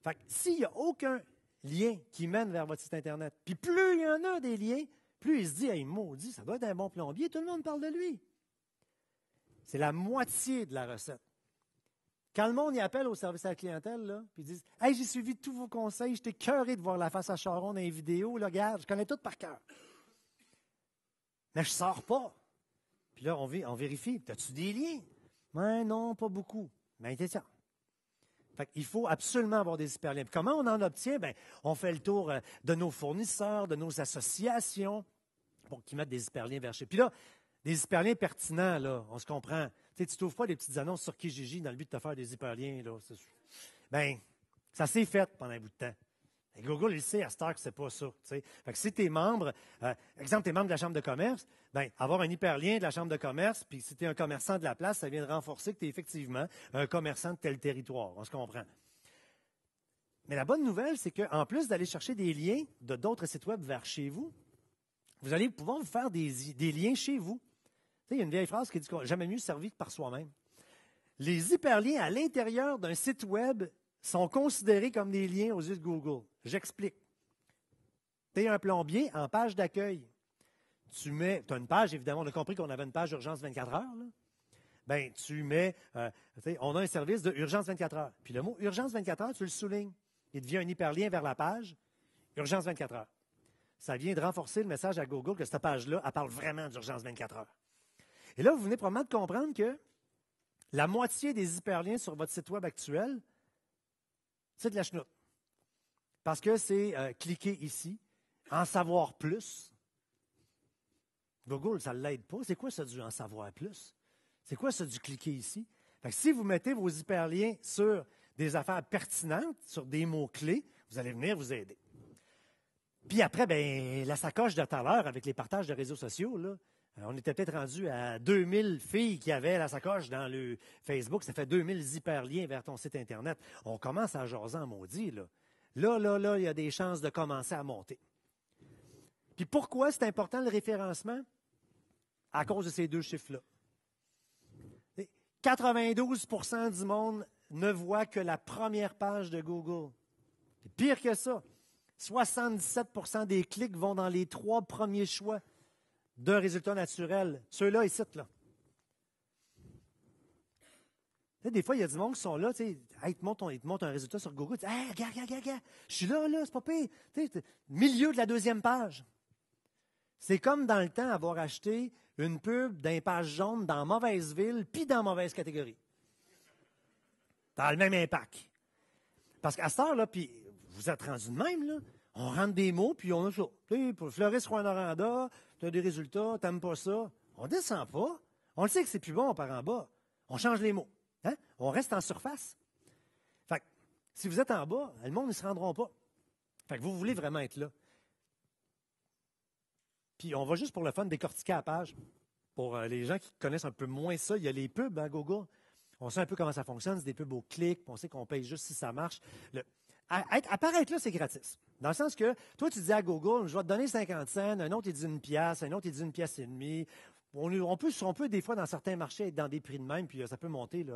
Fait que s'il n'y a aucun lien qui mène vers votre site Internet, puis plus il y en a des liens, plus il se dit, hey, maudit, ça doit être un bon plombier, tout le monde parle de lui. C'est la moitié de la recette. Quand le monde y appelle au service à la clientèle, là, puis ils disent Hey, j'ai suivi tous vos conseils, j'étais curé de voir la face à Charon dans les vidéos, là, regarde, je connais tout par cœur. Mais je sors pas. Puis là, on, vit, on vérifie. As-tu des liens? Mais non, pas beaucoup. Mais tiens, fait Il faut absolument avoir des hyperliens. Comment on en obtient? Bien, on fait le tour euh, de nos fournisseurs, de nos associations pour qu'ils mettent des hyperliens vers chez. Puis là, des hyperliens pertinents, on se comprend. Tu ne trouves pas des petites annonces sur Kijiji dans le but de te faire des hyperliens. Là. Bien, ça s'est fait pendant un bout de temps. Google, il sait à cette que c'est pas ça. si tu es membre, euh, exemple, tu membre de la Chambre de commerce, ben, avoir un hyperlien de la Chambre de commerce, puis si tu es un commerçant de la place, ça vient de renforcer que tu es effectivement un commerçant de tel territoire. On se comprend. Mais la bonne nouvelle, c'est qu'en plus d'aller chercher des liens de d'autres sites web vers chez vous, vous allez pouvoir vous faire des, liens chez vous. Il y a une vieille phrase qui dit qu'on jamais mieux servi que par soi-même. Les hyperliens à l'intérieur d'un site web sont considérés comme des liens aux yeux de Google. J'explique. Tu es un plombier en page d'accueil. Tu mets, tu as une page, évidemment, on a compris qu'on avait une page urgence 24 heures. Bien, tu mets, euh, on a un service d'urgence 24 heures. Puis le mot urgence 24 heures, tu le soulignes. Il devient un hyperlien vers la page urgence 24 heures. Ça vient de renforcer le message à Google que cette page-là, elle parle vraiment d'urgence 24 heures. Et là, vous venez probablement de comprendre que la moitié des hyperliens sur votre site web actuel, c'est de la chenoute. Parce que c'est euh, cliquer ici, en savoir plus. Google, ça ne l'aide pas. C'est quoi ça du en savoir plus? C'est quoi ça du cliquer ici? si vous mettez vos hyperliens sur des affaires pertinentes, sur des mots-clés, vous allez venir vous aider. Puis après, ben, la sacoche de tout à l'heure avec les partages de réseaux sociaux, euh, on était peut-être rendu à 2000 filles qui avaient la sacoche dans le Facebook. Ça fait 2000 hyperliens vers ton site Internet. On commence à jaser en maudit, là. Là, là, là, il y a des chances de commencer à monter. Puis pourquoi c'est important le référencement? À cause de ces deux chiffres-là. 92 du monde ne voit que la première page de Google. pire que ça, 77 des clics vont dans les trois premiers choix d'un résultat naturel. Ceux-là, citent, là des fois, il y a du monde qui sont là, tu sais, te montrent un résultat sur Google, tu dis, hey, regarde, regarde, regarde, je suis là, là, c'est pas pire. Tu sais, milieu de la deuxième page. C'est comme dans le temps avoir acheté une pub d'un page jaune dans mauvaise ville, puis dans mauvaise catégorie. T'as le même impact. Parce qu'à cette heure-là, puis vous êtes rendu de même, là, on rentre des mots, puis on a ça. Pour Floris Rwanda, tu as des résultats, tu n'aimes pas ça. On descend pas. On le sait que c'est plus bon par en bas. On change les mots. Hein? On reste en surface. Fait si vous êtes en bas, le monde ne se rendra pas. Fait vous voulez vraiment être là. Puis on va juste pour le fun décortiquer la page. Pour euh, les gens qui connaissent un peu moins ça, il y a les pubs à hein, Google. On sait un peu comment ça fonctionne, c'est des pubs au clic, on sait qu'on paye juste si ça marche. Le, être, apparaître là, c'est gratis. Dans le sens que, toi, tu dis à Google, je vais te donner 50 cents, un autre, il dit une pièce, un autre, il dit une pièce et demie, on, peut, des fois dans certains marchés être dans des prix de même, puis euh, ça peut monter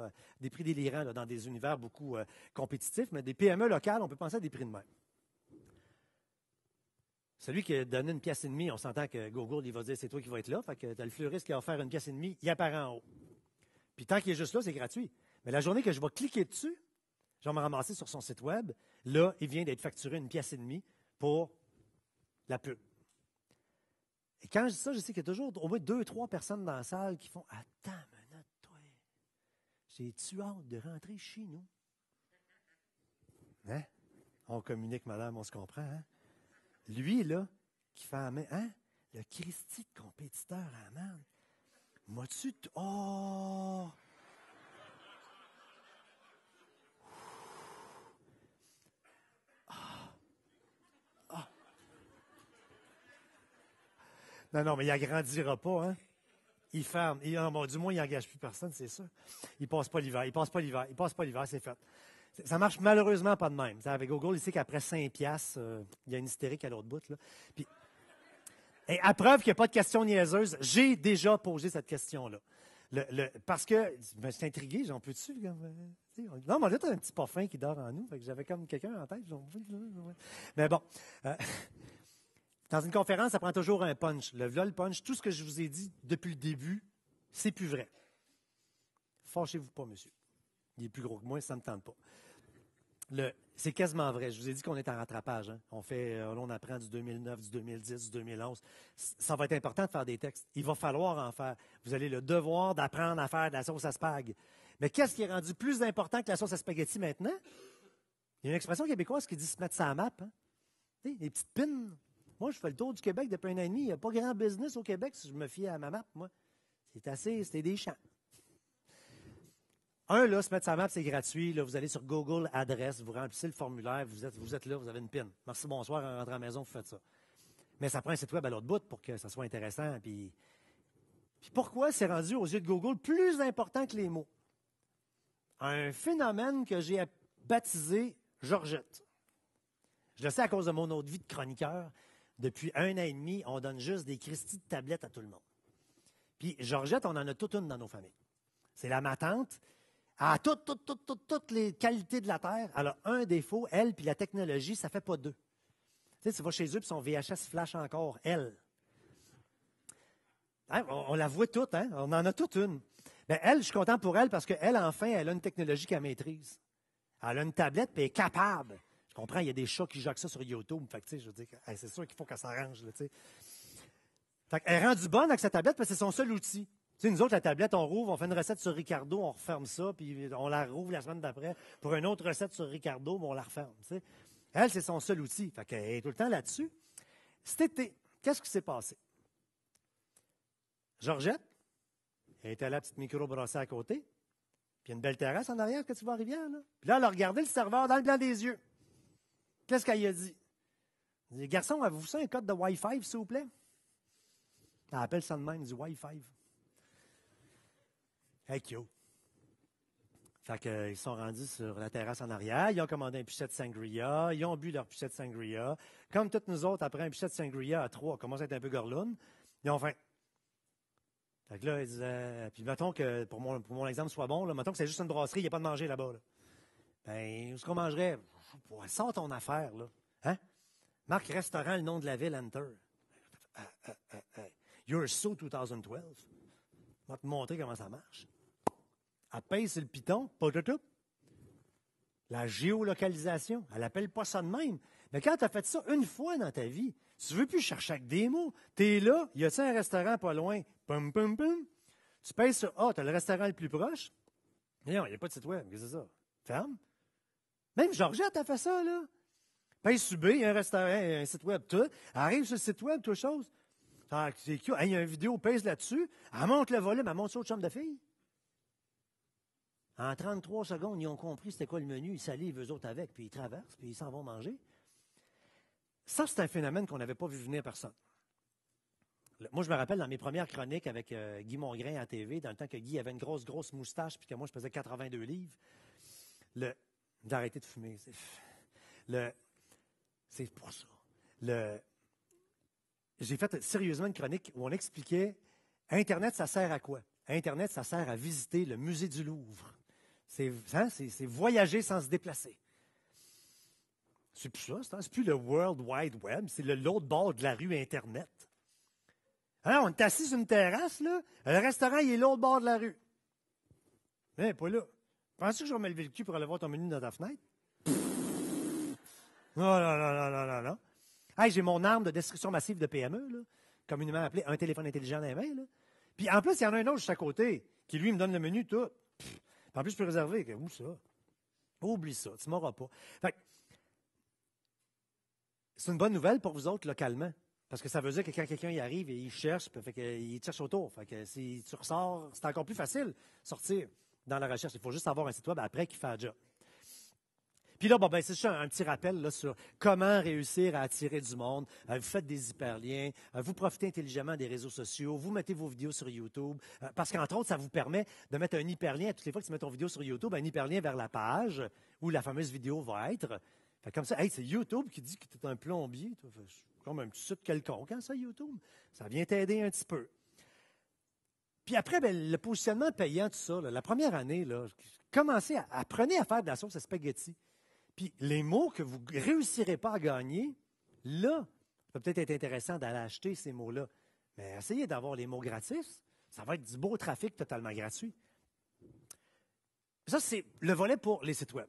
des prix délirants dans des univers beaucoup euh, compétitifs, mais des PME locales, on peut penser à des prix de même. Celui qui a donné une pièce et demie, on s'entend que Google il va dire c'est toi qui vas être là, fait que tu as le fleuriste qui a offert une pièce et demie, il apparaît en haut. Puis tant qu'il est juste là, c'est gratuit. Mais la journée que je vais cliquer dessus, je vais me ramasser sur son site web, là, il vient d'être facturé une pièce et demie pour la pub. Et quand je dis ça, je sais qu'il y a toujours au moins deux, trois personnes dans la salle qui font Attends menotte, toi. J'ai-tu hâte de rentrer chez nous? Hein? On communique, madame, on se comprend, hein? Lui, là, qui fait main, hein? Le christique compétiteur à la M'as-tu. Oh! Non, non, mais il n'agrandira pas, hein. Il ferme. Ah, du moins, il n'engage plus personne, c'est ça. Il ne passe pas l'hiver, il passe pas l'hiver, il passe pas l'hiver, c'est fait. Ça marche malheureusement pas de même. Avec Google, il sait qu'après 5 piastres, euh, il y a une hystérique à l'autre bout. et à preuve qu'il n'y a pas de question niaiseuse, j'ai déjà posé cette question-là. parce que, ben, suis intrigué, j'en peux dessus. Euh, non, mais là, tu as un petit parfum qui dort en nous. J'avais comme quelqu'un en tête. Mais bon. Euh, [LAUGHS] Dans une conférence, ça prend toujours un punch. Le vol punch, tout ce que je vous ai dit depuis le début, c'est plus vrai. Fâchez-vous pas, monsieur. Il est plus gros que moi, ça ne me tente pas. c'est quasiment vrai. Je vous ai dit qu'on est en rattrapage. Hein. On fait, euh, on apprend du 2009, du 2010, du 2011. Ça va être important de faire des textes. Il va falloir en faire. Vous allez le devoir d'apprendre à faire de la sauce à spag. Mais qu'est-ce qui est rendu plus important que la sauce à spaghetti maintenant? Il y a une expression québécoise qui dit se mettre ça à map. Hein. Des petites pines moi, je fais le tour du Québec depuis un an et demi. Il n'y a pas grand business au Québec si je me fie à ma map, moi. C'est assez, c'était des champs. Un, là, se mettre sa map, c'est gratuit. Là, vous allez sur Google Adresse, vous remplissez le formulaire, vous êtes, vous êtes là, vous avez une pin. Merci, bonsoir, en à la maison, vous faites ça. Mais ça prend un site web à l'autre bout pour que ça soit intéressant. Puis, puis pourquoi c'est rendu aux yeux de Google plus important que les mots? Un phénomène que j'ai baptisé Georgette. Je le sais à cause de mon autre vie de chroniqueur depuis un an et demi, on donne juste des Christie de tablettes à tout le monde. Puis Georgette, on en a toute une dans nos familles. C'est la matante. Elle a toutes, toutes, toutes, toutes, toutes les qualités de la Terre. Elle a un défaut, elle, puis la technologie, ça ne fait pas deux. Tu sais, tu vas chez eux, puis son VHS flash encore, elle. Hein, on, la voit toute, hein? on en a toute une. Mais elle, je suis content pour elle parce qu'elle, enfin, elle a une technologie qu'elle maîtrise. Elle a une tablette, puis elle est capable comprends? Il y a des chats qui jacquent ça sur YouTube. je veux dire, c'est sûr qu'il faut qu'elle s'arrange, elle rend du bon avec sa tablette parce que c'est son seul outil. Tu nous autres, la tablette, on rouvre, on fait une recette sur Ricardo, on referme ça, puis on la rouvre la semaine d'après pour une autre recette sur Ricardo, mais on la referme, Elle, c'est son seul outil. Fait qu'elle est tout le temps là-dessus. Cet été, qu'est-ce qui s'est passé? Georgette, elle était à la petite micro brassée à côté, puis une belle terrasse en arrière que tu vois à Rivière, là. Puis là, elle a regardé le serveur dans le blanc des yeux. Qu'est-ce qu'elle a dit? Elle dit Garçon, avez-vous ça un code de Wi-Fi, s'il vous plaît? Elle appelle ça de même, du Wi-Fi. Hey, you. » Fait qu'ils sont rendus sur la terrasse en arrière, ils ont commandé un pichet de sangria, ils ont bu leur pichet de sangria. Comme toutes nous autres, après un pichet de sangria à trois, on commence à être un peu gorloune, ils ont faim. Fait là, ils disaient, euh, puis mettons que, pour mon, pour mon exemple soit bon, mettons que c'est juste une brasserie, il n'y a pas de manger là-bas. Ben, où est-ce qu'on mangerait? « Sors ton affaire, là. Hein? Marc Restaurant, le nom de la ville, enter. Euh, euh, euh, You're so 2012. Je vais te montrer comment ça marche. Elle pèse sur le piton, pas La géolocalisation, elle n'appelle pas ça de même. Mais quand tu as fait ça une fois dans ta vie, tu ne veux plus chercher avec des mots. Tu es là, il y a un restaurant pas loin? Pum, pum, pum. Tu pèses sur Ah, tu as le restaurant le plus proche. non, il n'y a pas de site web. quest c'est ça? Ferme. Même Georgette a fait ça, là. Paye subé, il y a un restaurant, un site web, tout. Arrive sur le site web, toute chose. Ah, il y a une vidéo, pèse là-dessus. Elle monte le volume, elle monte sur le chambre de fille. En 33 secondes, ils ont compris c'était quoi le menu. Ils salivent eux autres avec, puis ils traversent, puis ils s'en vont manger. Ça, c'est un phénomène qu'on n'avait pas vu venir personne. Moi, je me rappelle dans mes premières chroniques avec euh, Guy Mongrain à TV, dans le temps que Guy avait une grosse, grosse moustache, puis que moi, je pesais 82 livres. Le, d'arrêter de fumer. C'est pour ça. j'ai fait sérieusement une chronique où on expliquait Internet, ça sert à quoi? Internet, ça sert à visiter le musée du Louvre. C'est hein, voyager sans se déplacer. C'est plus ça, c'est plus le World Wide Web, c'est l'autre bord de la rue Internet. Hein, on est assis sur une terrasse, là, le restaurant, il est l'autre bord de la rue. Mais hein, pas là. Penses-tu que je vais me lever le cul pour aller voir ton menu dans ta fenêtre? Non, non, non, non, non, non, là. Hey, j'ai mon arme de destruction massive de PME, là, communément appelée un téléphone intelligent dans les mains. Puis en plus, il y en a un autre juste à côté qui, lui, me donne le menu, tout. en plus, je peux réserver. où ça? Oublie ça, tu m'auras pas. Fait c'est une bonne nouvelle pour vous autres localement. Parce que ça veut dire que quand quelqu'un y arrive et il cherche, il cherche autour. Fait que si tu ressors, c'est encore plus facile sortir dans la recherche. Il faut juste avoir un site web après qui fait déjà job. Puis là, bon, ben, c'est juste un, petit rappel là, sur comment réussir à attirer du monde. Euh, vous faites des hyperliens, euh, vous profitez intelligemment des réseaux sociaux, vous mettez vos vidéos sur YouTube, euh, parce qu'entre autres, ça vous permet de mettre un hyperlien, à toutes les fois que tu mets ton vidéo sur YouTube, un hyperlien vers la page où la fameuse vidéo va être. comme ça, c'est YouTube qui dit que tu es un plombier. Toi. Comme un petit site quelconque, hein, ça, YouTube. Ça vient t'aider un petit peu. Puis après, ben, le positionnement payant, tout ça, la première année, commencez à, apprenez à faire de la sauce à spaghetti. Puis les mots que vous ne réussirez pas à gagner, là, ça peut peut-être être intéressant d'aller acheter ces mots-là. Mais essayez d'avoir les mots gratis. Ça va être du beau trafic totalement gratuit. Ça, c'est le volet pour les sites web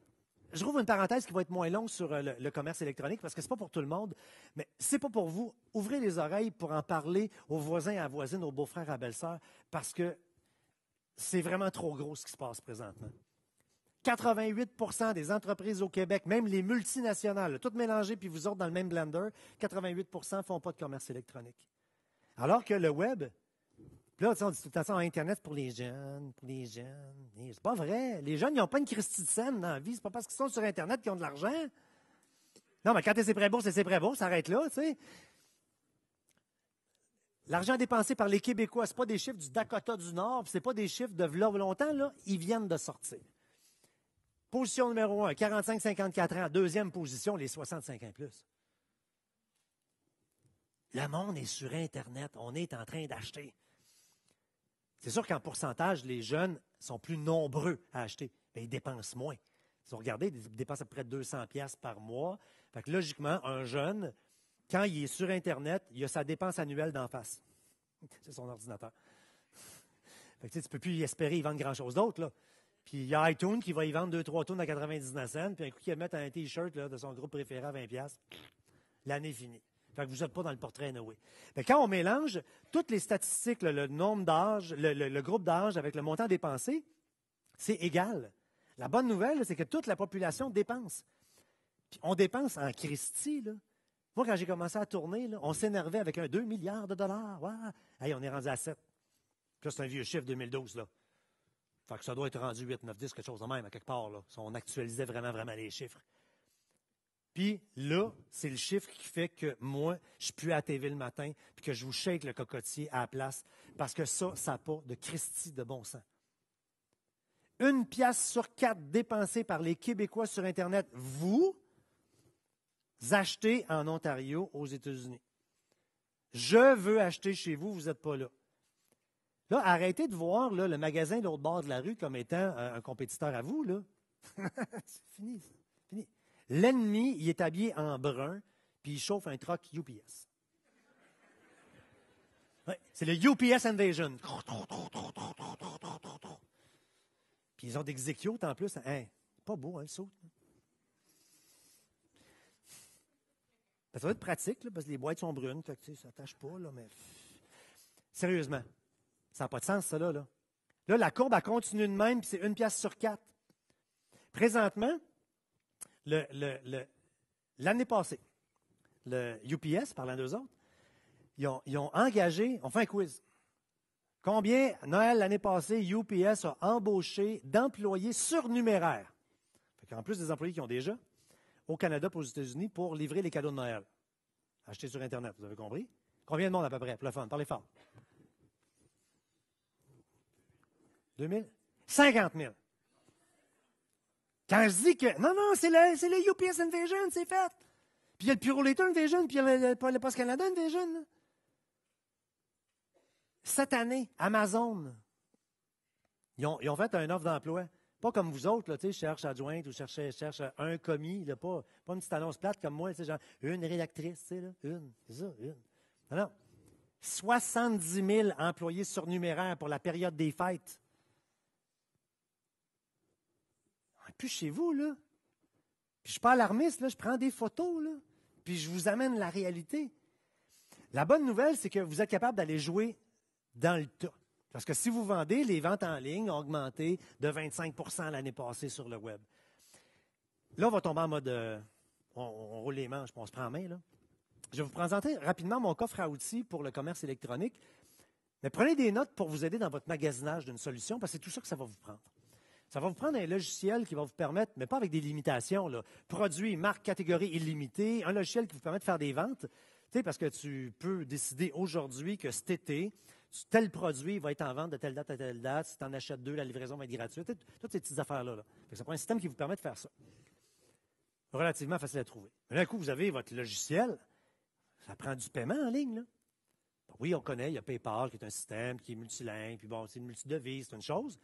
je rouvre une parenthèse qui va être moins longue sur euh, le, commerce électronique parce que c'est pas pour tout le monde, mais c'est pas pour vous. Ouvrez les oreilles pour en parler aux voisins, à voisines, aux beaux-frères, à belles-sœurs, parce que c'est vraiment trop gros ce qui se passe présentement. 88 des entreprises au Québec, même les multinationales, toutes mélangées puis vous autres dans le même blender, 88 font pas de commerce électronique. Alors que le web, puis là, on dit tout toute façon, Internet pour les jeunes, pour les jeunes. C'est pas vrai. Les jeunes, ils n'ont pas une Christie de scène dans la vie. C'est pas parce qu'ils sont sur Internet qu'ils ont de l'argent. Non, mais quand c'est prêt beau, c'est prêt Ça arrête là, tu sais. L'argent dépensé par les Québécois, ce pas des chiffres du Dakota du Nord, ce pas des chiffres de là longtemps, ils viennent de sortir. Position numéro un, 45-54 ans. Deuxième position, les 65 ans plus. Le monde est sur Internet. On est en train d'acheter. C'est sûr qu'en pourcentage, les jeunes sont plus nombreux à acheter. mais ils dépensent moins. Ils ont regardé, ils dépensent à peu près 200 pièces par mois. Fait que logiquement, un jeune, quand il est sur Internet, il a sa dépense annuelle d'en face. [LAUGHS] C'est son ordinateur. Fait que, tu ne peux plus espérer y vendre grand-chose d'autre. Puis il y a iTunes qui va y vendre 2-3 tonnes à 99 cents, puis un coup qu'il va mettre un T-shirt de son groupe préféré à 20 L'année L'année finie vous n'êtes pas dans le portrait Noé. Mais quand on mélange toutes les statistiques, le, nombre d'âge, le, groupe d'âge avec le montant dépensé, c'est égal. La bonne nouvelle, c'est que toute la population dépense. on dépense en Christie, là. Moi, quand j'ai commencé à tourner, on s'énervait avec un 2 milliards de dollars. Wow. on est rendu à 7. c'est un vieux chiffre 2012, là. Fait que ça doit être rendu 8, 9, 10, quelque chose de même, à quelque part, on actualisait vraiment, vraiment les chiffres. Puis là, c'est le chiffre qui fait que moi, je suis à TV le matin, puis que je vous shake le cocotier à la place, parce que ça, ça n'a pas de Christie de bon sens. Une pièce sur quatre dépensée par les Québécois sur Internet, vous achetez en Ontario, aux États-Unis. Je veux acheter chez vous, vous n'êtes pas là. Là, arrêtez de voir le magasin de l'autre bord de la rue comme étant un, compétiteur à vous. Là. [LAUGHS] c'est fini. Ça. L'ennemi, il est habillé en brun, puis il chauffe un truck UPS. Ouais, c'est le UPS Invasion. Puis ils ont des exécutes en plus. Hein, pas beau, hein, le saut. Ça va être pratique, parce que les boîtes sont brunes, fait que, ça tâche pas, là, mais. Sérieusement, ça n'a pas de sens, ça, là. Là, la courbe, a continué de même, puis c'est une pièce sur quatre. Présentement, l'année le, passée, le UPS, parlant d'eux autres, ils ont, ils ont, engagé, on fait un quiz. Combien, Noël, l'année passée, UPS a embauché d'employés surnuméraires? en plus des employés qui ont déjà, au Canada pour aux États-Unis pour livrer les cadeaux de Noël. Achetés sur Internet, vous avez compris? Combien de monde à peu près, pour Parlez fort. 2000? 50 000. Quand je dis que non, non, c'est le, c'est le UPS Invasion, c'est fait. Puis il y a le Purolator Invasion, puis il y a le, le, Post Canada Invasion. Cette année, Amazon, ils ont, ils ont fait un offre d'emploi. Pas comme vous autres, là, tu sais, cherche adjointe ou cherche, cherche un commis, là, pas, pas une petite annonce plate comme moi, tu sais, genre une rédactrice, tu sais, là, une, c'est ça, une. Non, non. 70 000 employés surnuméraires pour la période des fêtes. plus chez vous, là. Puis je suis pas alarmiste, là, je prends des photos, là. Puis je vous amène la réalité. La bonne nouvelle, c'est que vous êtes capable d'aller jouer dans le temps. Parce que si vous vendez, les ventes en ligne ont augmenté de 25 l'année passée sur le web. Là, on va tomber en mode euh, on, roule les manches, puis on se prend en main. Là. Je vais vous présenter rapidement mon coffre à outils pour le commerce électronique. Mais prenez des notes pour vous aider dans votre magasinage d'une solution, parce que c'est tout ça que ça va vous prendre. Ça va vous prendre un logiciel qui va vous permettre, mais pas avec des limitations, là, marques, catégories illimitées, un logiciel qui vous permet de faire des ventes, tu sais, parce que tu peux décider aujourd'hui que cet été, tel produit va être en vente de telle date à telle date. Si tu en achètes deux, la livraison va être gratuite. Toutes ces petites affaires-là. Ça prend un système qui vous permet de faire ça. Relativement facile à trouver. Mais d'un coup, vous avez votre logiciel. Ça prend du paiement en ligne. Là. oui, on connaît, il y a PayPal qui est un système qui est multilingue, puis bon, c'est une multidevise, c'est une chose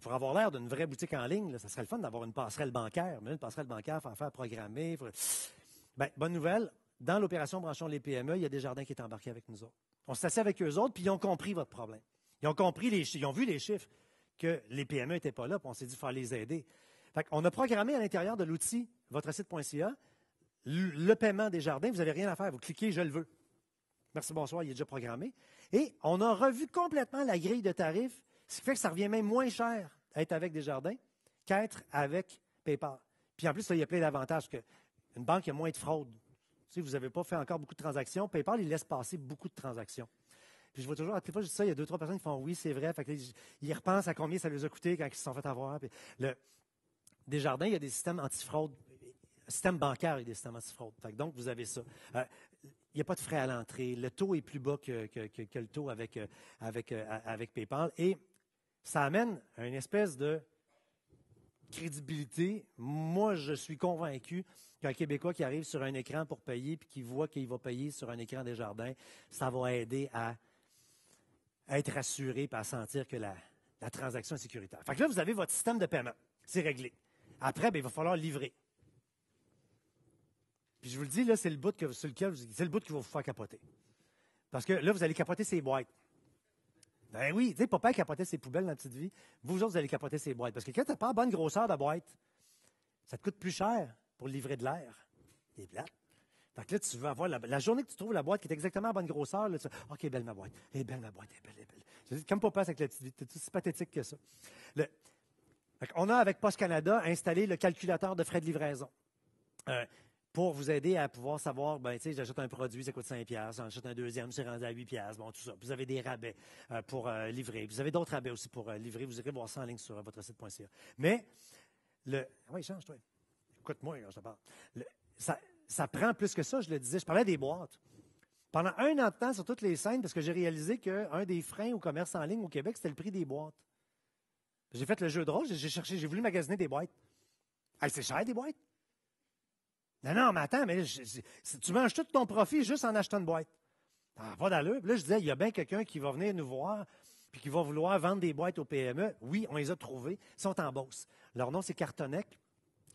pour avoir l'air d'une vraie boutique en ligne, ça serait le fun d'avoir une passerelle bancaire. Mais une passerelle bancaire, il faut en faire programmer. Ben, bonne nouvelle, dans l'opération Branchons les PME, il y a des jardins qui est embarqués avec nous autres. On s'est assis avec eux autres, puis ils ont compris votre problème. Ils ont compris, les ils ont vu les chiffres que les PME n'étaient pas là, puis on s'est dit, qu'il faut les aider. on a programmé à l'intérieur de l'outil votre site.ca le paiement des jardins, vous n'avez rien à faire. Vous cliquez, je le veux. Merci, bonsoir, il est déjà programmé. Et on a revu complètement la grille de tarifs ce qui fait que ça revient même moins cher à être avec Desjardins qu'être avec PayPal. Puis en plus, il y a plein d'avantages que une banque, a moins de fraude. Si vous n'avez pas fait encore beaucoup de transactions, PayPal, il laisse passer beaucoup de transactions. Puis je vois toujours, à chaque fois je dis ça, il y a deux, trois personnes qui font oui, c'est vrai. Fait ils repensent à combien ça les a coûté quand ils se sont fait avoir. Desjardins, il y a des systèmes antifraude. Système bancaire a des systèmes anti-fraude. donc, vous avez ça. Euh, il n'y a pas de frais à l'entrée. Le taux est plus bas que, le taux avec, euh, avec, euh, avec PayPal. Et ça amène à une espèce de crédibilité. Moi, je suis convaincu qu'un Québécois qui arrive sur un écran pour payer, puis qui voit qu'il va payer sur un écran des jardins, ça va aider à, être assuré, et à sentir que la, transaction est sécuritaire. Fait là, vous avez votre système de paiement. C'est réglé. Après, ben, il va falloir livrer. Puis je vous le dis, là, c'est le bout que, sur c'est le bout qui va vous faire capoter. Parce que là, vous allez capoter ces boîtes. Ben oui, tu sais, papa capotait ses poubelles dans la petite vie. Vous autres, vous allez capoter ses boîtes. Parce que quand tu n'as pas la bonne grosseur de boîte, ça te coûte plus cher pour livrer de l'air. Des est donc là, tu vas avoir la, journée que tu trouves la boîte qui est exactement à bonne grosseur, tu OK, belle ma boîte. Elle eh, est belle ma boîte, elle eh, est belle, elle eh, est belle. comme papa avec la petite vie, c'est aussi pathétique que ça. on a avec Post Canada installé le calculateur de frais de livraison. Euh, pour vous aider à pouvoir savoir, ben, tu sais, j'achète un produit, ça coûte 5 pièces, achète un deuxième, c'est rendu à 8 pièces, bon, tout ça. Vous avez des rabais euh, pour euh, livrer. Vous avez d'autres rabais aussi pour euh, livrer. Vous irez voir ça en ligne sur votre site.ca. Mais, le... Oui, change-toi. Écoute-moi je Ça, prend plus que ça, je le disais. Je parlais des boîtes. Pendant un an de temps sur toutes les scènes, parce que j'ai réalisé qu'un des freins au commerce en ligne au Québec, c'était le prix des boîtes. J'ai fait le jeu de rôle, j'ai cherché, j'ai voulu magasiner des boîtes. Elle c'est cher des boîtes. Non, non, mais attends, mais tu manges tout ton profit juste en achetant une boîte. Ah, pas d'allure. là, je disais, il y a bien quelqu'un qui va venir nous voir puis qui va vouloir vendre des boîtes au PME. Oui, on les a trouvées. Ils sont en bourse. Leur nom, c'est Cartonec.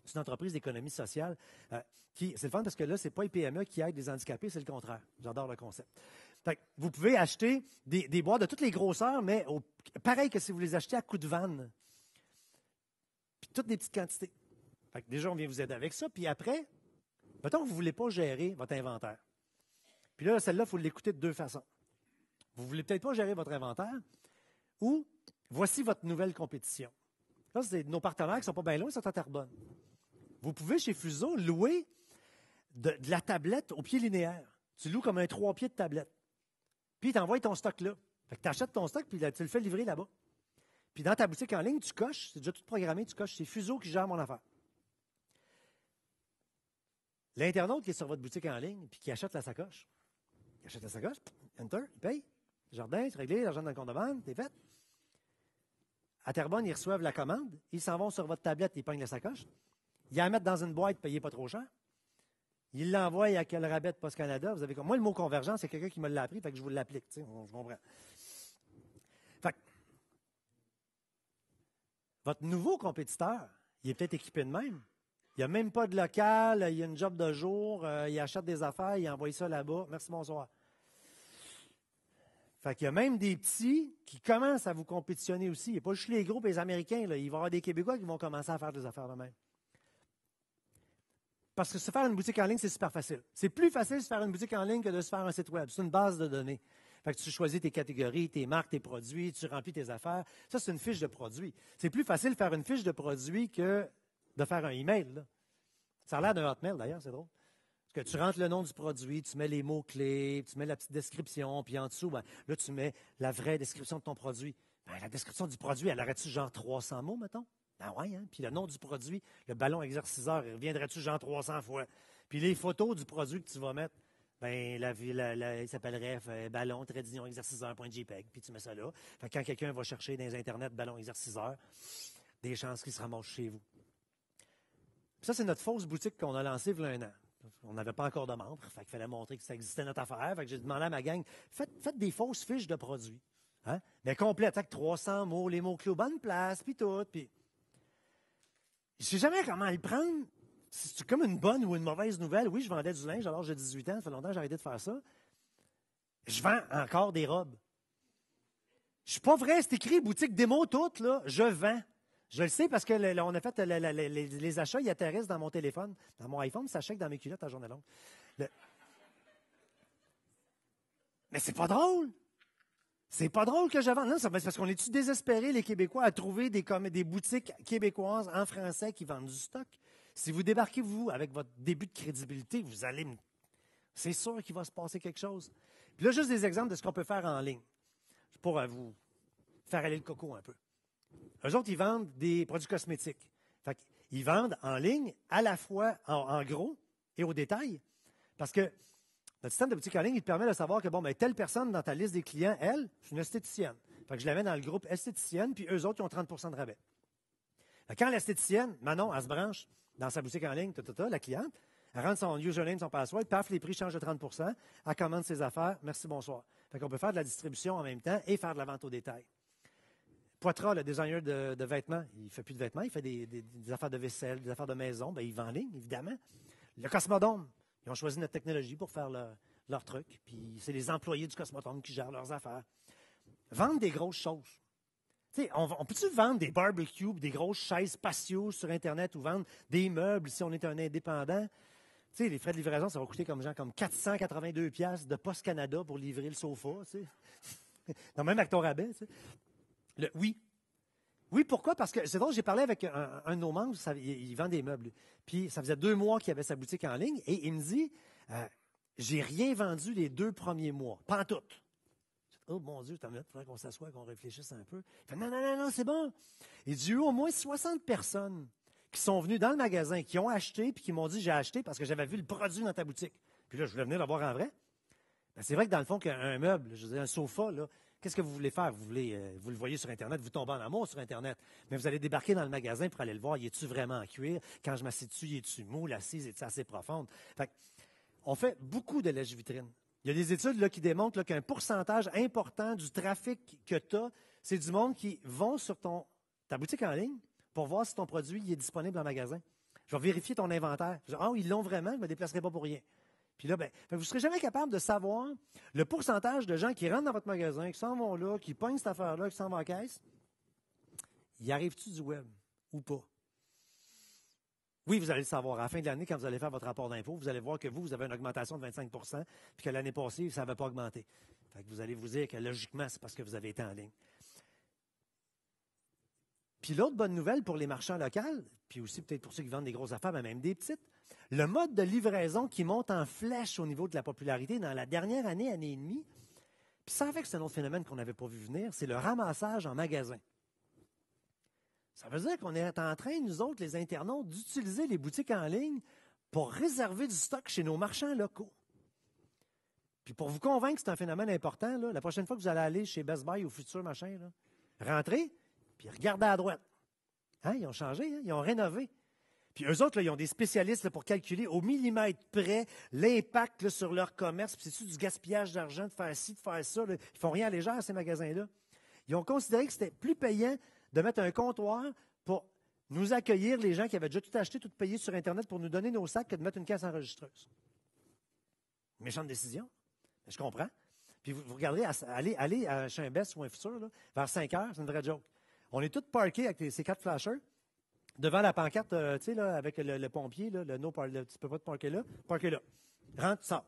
C'est une entreprise d'économie sociale. Euh, c'est le fun parce que là, ce n'est pas les PME qui aident les handicapés, c'est le contraire. J'adore le concept. Fait vous pouvez acheter des, boîtes de toutes les grosseurs, mais pareil que si vous les achetez à coups de vanne. Puis toutes des petites quantités. Fait déjà, on vient vous aider avec ça. Puis après, Mettons que vous ne voulez pas gérer votre inventaire. Puis là, celle-là, il faut l'écouter de deux façons. Vous ne voulez peut-être pas gérer votre inventaire ou voici votre nouvelle compétition. Là, c'est nos partenaires qui ne sont pas bien loin, ils sont à Terrebonne. Vous pouvez, chez Fuso, louer de, la tablette au pied linéaire. Tu loues comme un trois pieds de tablette. Puis, tu t'envoie ton stock là. Fait que tu achètes ton stock, puis tu le fais livrer là-bas. Puis dans ta boutique en ligne, tu coches, c'est déjà tout programmé, tu coches, c'est Fuso qui gère mon affaire. L'internaute qui est sur votre boutique en ligne puis qui achète la sacoche, il achète la sacoche, enter, il paye. Jardin, c'est réglé, l'argent dans le compte de vente, c'est fait. À Terrebonne, ils reçoivent la commande, ils s'en vont sur votre tablette, ils peignent la sacoche, ils la mettent dans une boîte, payez pas trop cher. Ils l'envoient à quel rabais Post Canada. Vous avez comme moi le mot convergence, c'est quelqu'un qui me l'a appris, fait que je vous l'applique, je comprends. Fait que, votre nouveau compétiteur, il est peut-être équipé de même, il n'y a même pas de local, il y a une job de jour, euh, il achète des affaires, il envoie ça là-bas. Merci, bonsoir. Fait qu'il y a même des petits qui commencent à vous compétitionner aussi. Il n'y a pas juste les groupes, les Américains. Là. Il va y avoir des Québécois qui vont commencer à faire des affaires de même. Parce que se faire une boutique en ligne, c'est super facile. C'est plus facile de se faire une boutique en ligne que de se faire un site web. C'est une base de données. Fait que tu choisis tes catégories, tes marques, tes produits, tu remplis tes affaires. Ça, c'est une fiche de produits. C'est plus facile de faire une fiche de produit que de faire un email. Ça a l'air d'un hotmail d'ailleurs, c'est drôle. Parce que tu rentres le nom du produit, tu mets les mots-clés, tu mets la petite description, puis en dessous, ben, là, tu mets la vraie description de ton produit. Ben, la description du produit, elle aurait-tu genre 300 mots, mettons? Ben ouais, hein? Puis le nom du produit, le ballon exerciceur, reviendrait-tu genre 300 fois? Puis les photos du produit que tu vas mettre, ben, la, il s'appellerait euh, ballon tradition exerciceur.jpg, e puis tu mets ça là. quand quelqu'un va chercher dans Internet ballon exerciceur, des chances qu'il se ramasse chez vous ça, c'est notre fausse boutique qu'on a lancée il y a un an. On n'avait pas encore de membres, Il fallait montrer que ça existait notre affaire. Fait que j'ai demandé à ma gang, faites, des fausses fiches de produits. Hein? Mais complètes, avec 300 mots, les mots clés aux bonnes places, puis tout. Puis... Je sais jamais comment les prendre. C'est comme une bonne ou une mauvaise nouvelle. Oui, je vendais du linge alors j'ai 18 ans. Ça fait longtemps que j'ai arrêté de faire ça. Je vends encore des robes. Je ne suis pas vrai, c'est écrit boutique démo toute, là. Je vends. Je le sais parce que on a fait les, les, achats, ils atterrissent dans mon téléphone, dans mon iPhone, ça chèque dans mes culottes à journée longue. Mais c'est pas drôle! C'est pas drôle que je vende. Non, c'est parce qu'on est-tu désespérés, les Québécois, à trouver des, des boutiques québécoises en français qui vendent du stock? Si vous débarquez, vous, avec votre début de crédibilité, vous allez. C'est sûr qu'il va se passer quelque chose. Puis là, juste des exemples de ce qu'on peut faire en ligne pour euh, vous faire aller le coco un peu. Eux autres, ils vendent des produits cosmétiques. Fait ils vendent en ligne, à la fois en, gros et au détail. Parce que notre système de boutique en ligne, il te permet de savoir que, bon, ben, telle personne dans ta liste des clients, elle, c'est une esthéticienne. Fait que je la mets dans le groupe esthéticienne, puis eux autres, ils ont 30 de rabais. quand l'esthéticienne, Manon, elle se branche dans sa boutique en ligne, la cliente, elle rentre son username, son password, paf, les prix changent de 30 elle commande ses affaires, merci, bonsoir. Fait qu'on peut faire de la distribution en même temps et faire de la vente au détail. Poitras, le designer de, vêtements, il fait plus de vêtements, il fait des, affaires de vaisselle, des affaires de maison, bien, il vend en ligne, évidemment. Le Cosmodome, ils ont choisi notre technologie pour faire leur truc, puis c'est les employés du Cosmodome qui gèrent leurs affaires. Vendre des grosses choses. on, on peut-tu vendre des barbecues, des grosses chaises spatiaux sur Internet ou vendre des meubles si on est un indépendant? sais, les frais de livraison, ça va coûter comme genre comme 482 pièces de Post Canada pour livrer le sofa. Dans [LAUGHS] même avec ton rabais oui. Oui, pourquoi? Parce que c'est drôle, j'ai parlé avec un, de nos membres, il, vend des meubles. Puis ça faisait deux mois qu'il avait sa boutique en ligne et il me dit euh, J'ai rien vendu les deux premiers mois, pas en tout. Oh mon Dieu, t'as il faudrait qu'on s'assoie, qu'on réfléchisse un peu. non, non, non, non, c'est bon. Il dit, au moins 60 personnes qui sont venues dans le magasin, qui ont acheté, puis qui m'ont dit, j'ai acheté parce que j'avais vu le produit dans ta boutique. Puis là, je voulais venir le voir en vrai. Ben, c'est vrai que dans le fond, qu'un meuble, je un sofa, là, Qu'est-ce que vous voulez faire? Vous voulez, euh, vous le voyez sur Internet, vous tombez en amour sur Internet, mais vous allez débarquer dans le magasin pour aller le voir. Y est-tu vraiment en cuir? Quand je m'assieds dessus, y est-tu mou? L'assise est assez profonde? Fait on fait beaucoup de lèche-vitrine. Il y a des études là, qui démontrent qu'un pourcentage important du trafic que tu as, c'est du monde qui vont sur ton, ta boutique en ligne pour voir si ton produit est disponible en magasin. Je vais vérifier ton inventaire. Je dire ah, ils l'ont vraiment, je ne me déplacerai pas pour rien. Puis là, ben, vous ne serez jamais capable de savoir le pourcentage de gens qui rentrent dans votre magasin, qui s'en vont là, qui pognent cette affaire-là, qui s'en vont en caisse. Y arrive-tu du web ou pas? Oui, vous allez le savoir. À la fin de l'année, quand vous allez faire votre rapport d'impôts, vous allez voir que vous, vous avez une augmentation de 25 puis que l'année passée, ça n'avait pas augmenté. vous allez vous dire que logiquement, c'est parce que vous avez été en ligne. Puis l'autre bonne nouvelle pour les marchands locaux, puis aussi peut-être pour ceux qui vendent des grosses affaires, mais ben, même des petites, le mode de livraison qui monte en flèche au niveau de la popularité dans la dernière année, année et demie, puis ça fait que c'est un autre phénomène qu'on n'avait pas vu venir, c'est le ramassage en magasin. Ça veut dire qu'on est en train, nous autres, les internautes, d'utiliser les boutiques en ligne pour réserver du stock chez nos marchands locaux. Puis pour vous convaincre que c'est un phénomène important, la prochaine fois que vous allez aller chez Best Buy ou Futur Machin, rentrez, puis regardez à droite. Hein, ils ont changé, hein, ils ont rénové. Puis eux autres, ils ont des spécialistes pour calculer au millimètre près l'impact sur leur commerce. c'est-tu du gaspillage d'argent de faire ci, de faire ça? Ils Ils font rien à ces magasins-là. Ils ont considéré que c'était plus payant de mettre un comptoir pour nous accueillir les gens qui avaient déjà tout acheté, tout payé sur Internet pour nous donner nos sacs que de mettre une caisse enregistreuse. Méchante décision. Je comprends. Puis vous, regardez, allez, allez à Chimbès ou un futur, vers 5 heures, c'est une vraie joke. On est tous parqués avec ces quatre flashers devant la pancarte, euh, tu sais, avec le, pompier, le no tu peux pas te là, là. Rentre, sort,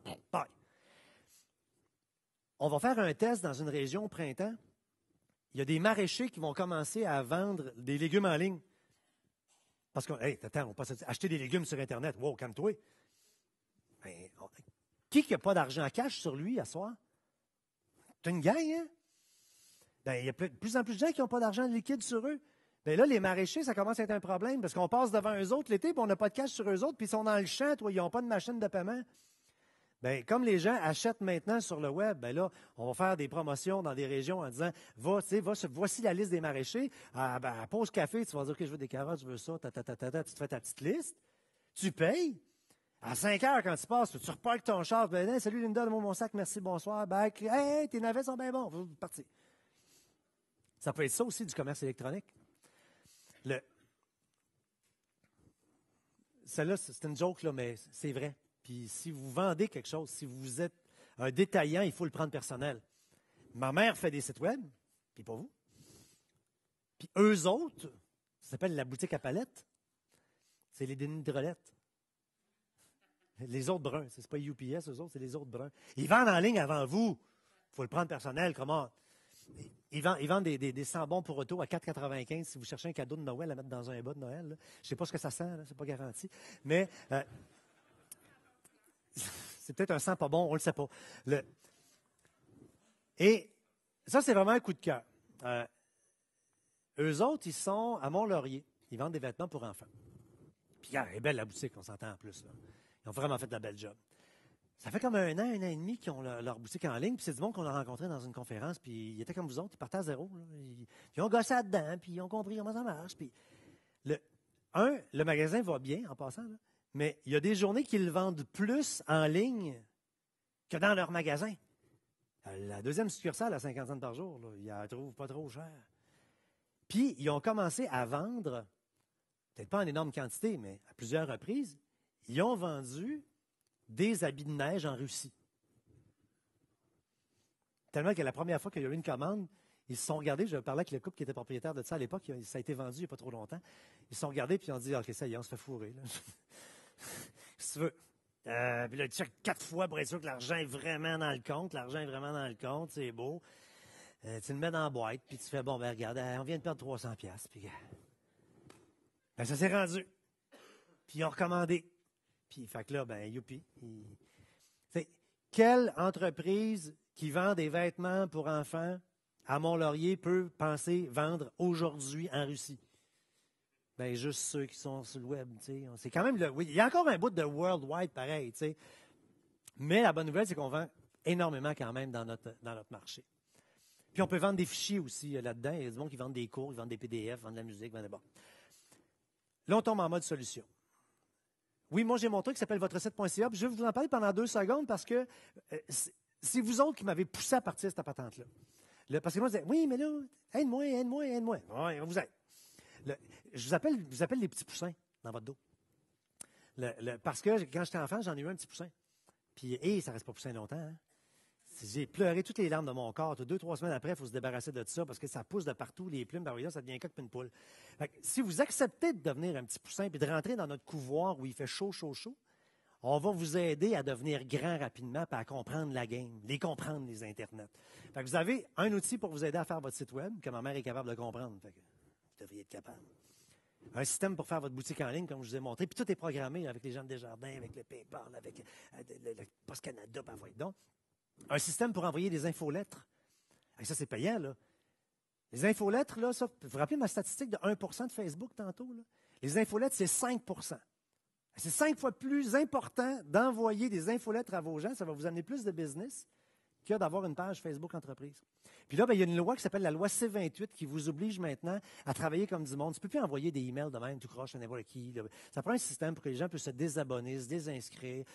On va faire un test dans une région au printemps. Il y a des maraîchers qui vont commencer à vendre des légumes en ligne. Parce que, hé, attends, on passe acheter des légumes sur Internet. Wow, calme-toi. Ben, qui qui n'a pas d'argent cash sur lui à soi? T'as une gang, hein? Ben, il y a de plus en plus de gens qui n'ont pas d'argent liquide sur eux. Bien là, les maraîchers, ça commence à être un problème parce qu'on passe devant eux autres l'été, puis on n'a pas de cash sur eux autres, puis ils sont dans le champ, toi, ils n'ont pas de machine de paiement. Bien, comme les gens achètent maintenant sur le web, ben là, on va faire des promotions dans des régions en disant, va, sais, voici la liste des maraîchers. ben, pause café, tu vas dire que je veux des carottes, je veux ça, tu te fais ta petite liste, tu payes. À 5 heures, quand tu passes, tu avec ton char, ben, salut Linda, donne-moi mon sac, merci, bonsoir, ben, hey, tes navets sont bien bons, partez. Ça peut être ça aussi du commerce électronique. Le... Celle-là, c'est une joke, mais c'est vrai. Puis si vous vendez quelque chose, si vous êtes un détaillant, il faut le prendre personnel. Ma mère fait des sites web, puis pas vous. Puis eux autres, ça s'appelle la boutique à palettes. C'est les dénis de Les autres bruns, c'est pas UPS, eux autres, c'est les autres bruns. Ils vendent en ligne avant vous. Il faut le prendre personnel, comment? Ils vendent, des, des, bons pour auto à 4,95 si vous cherchez un cadeau de Noël à mettre dans un bas de Noël. Je ne sais pas ce que ça sent, c'est pas garanti. Mais euh, [LAUGHS] c'est peut-être un sang pas bon, on ne le sait pas. Et ça, c'est vraiment un coup de cœur. Euh, eux autres, ils sont à Mont-Laurier. Ils vendent des vêtements pour enfants. Puis, ah, elle est belle la boutique, on s'entend en plus. Ils ont vraiment fait de la belle job. Ça fait comme un an, un an et demi qu'ils ont leur, boutique en ligne, puis c'est du monde qu'on a rencontré dans une conférence, puis ils étaient comme vous autres, ils partaient à zéro. Là. Ils, ont gossé là-dedans, puis ils ont compris comment ça marche. Puis le, un, le magasin va bien en passant, mais il y a des journées qu'ils vendent plus en ligne que dans leur magasin. Euh, la deuxième succursale à 50 cents par jour, ils la trouvent pas trop cher. Puis ils ont commencé à vendre, peut-être pas en énorme quantité, mais à plusieurs reprises, ils ont vendu des habits de neige en Russie. Tellement que la première fois qu'il y a eu une commande, ils se sont regardés, je parlais avec le couple qui était propriétaire de ça à l'époque, ça a été vendu il n'y a pas trop longtemps. Ils se sont regardés puis ils ont dit ah, Ok, ça y est, on se fait fourrer. [LAUGHS] si tu veux. Euh, puis là, tu quatre fois pour être sûr que l'argent est vraiment dans le compte. L'argent est vraiment dans le compte, c'est beau. Euh, tu le mets dans la boîte, puis tu fais Bon, ben regarde, euh, on vient de perdre 300$. Puis ben, ça s'est rendu. Puis ils ont recommandé. Puis, fait que là, ben, youpi. Quelle entreprise qui vend des vêtements pour enfants à Mont-Laurier peut penser vendre aujourd'hui en Russie? Ben, juste ceux qui sont sur le web, C'est quand même le... oui, il y a encore un bout de worldwide pareil, sais. Mais la bonne nouvelle, c'est qu'on vend énormément quand même dans notre, marché. Puis on peut vendre des fichiers aussi euh, là-dedans. Il y a des gens qui vendent des cours, ils vendent des PDF, vendent de la musique, Bon. Là, on tombe en mode solution. Oui, moi j'ai mon truc qui s'appelle votrecette.ca. Je vais vous en parler pendant deux secondes parce que euh, c'est vous autres qui m'avez poussé à partir de cette patente-là. parce que moi, je disais, oui, mais là, aide-moi, aide-moi, aide-moi. Oui, on vous aide. je vous appelle, vous les petits poussins dans votre dos. parce que quand j'étais enfant, j'en ai eu un petit poussin. Puis, hé, ça reste pas poussin longtemps. Hein? J'ai pleuré toutes les larmes de mon corps. Deux, trois semaines après, il faut se débarrasser de ça parce que ça pousse de partout, les plumes, ben ça devient comme une poule. Fait que si vous acceptez de devenir un petit poussin et de rentrer dans notre couvoir où il fait chaud, chaud, chaud, on va vous aider à devenir grand rapidement et à comprendre la game, les comprendre, les internets. vous avez un outil pour vous aider à faire votre site web que ma mère est capable de comprendre. vous devriez être capable. Un système pour faire votre boutique en ligne, comme je vous ai montré. Puis tout est programmé avec les gens des jardins, avec le PayPal, avec euh, le, Post-Canada, parfois ben donc. Un système pour envoyer des infolettres. Et ça, c'est payant, là. Les infolettres, là, ça, vous vous rappelez ma statistique de 1 de Facebook tantôt? Là? Les infolettres, c'est 5 C'est cinq fois plus important d'envoyer des infolettres à vos gens. Ça va vous amener plus de business que d'avoir une page Facebook entreprise. Puis là, ben, il y a une loi qui s'appelle la loi C28 qui vous oblige maintenant à travailler comme du monde. Tu ne peux plus envoyer des emails de même, tout croche, à n'importe qui. Ça prend un système pour que les gens puissent se désabonner, se désinscrire.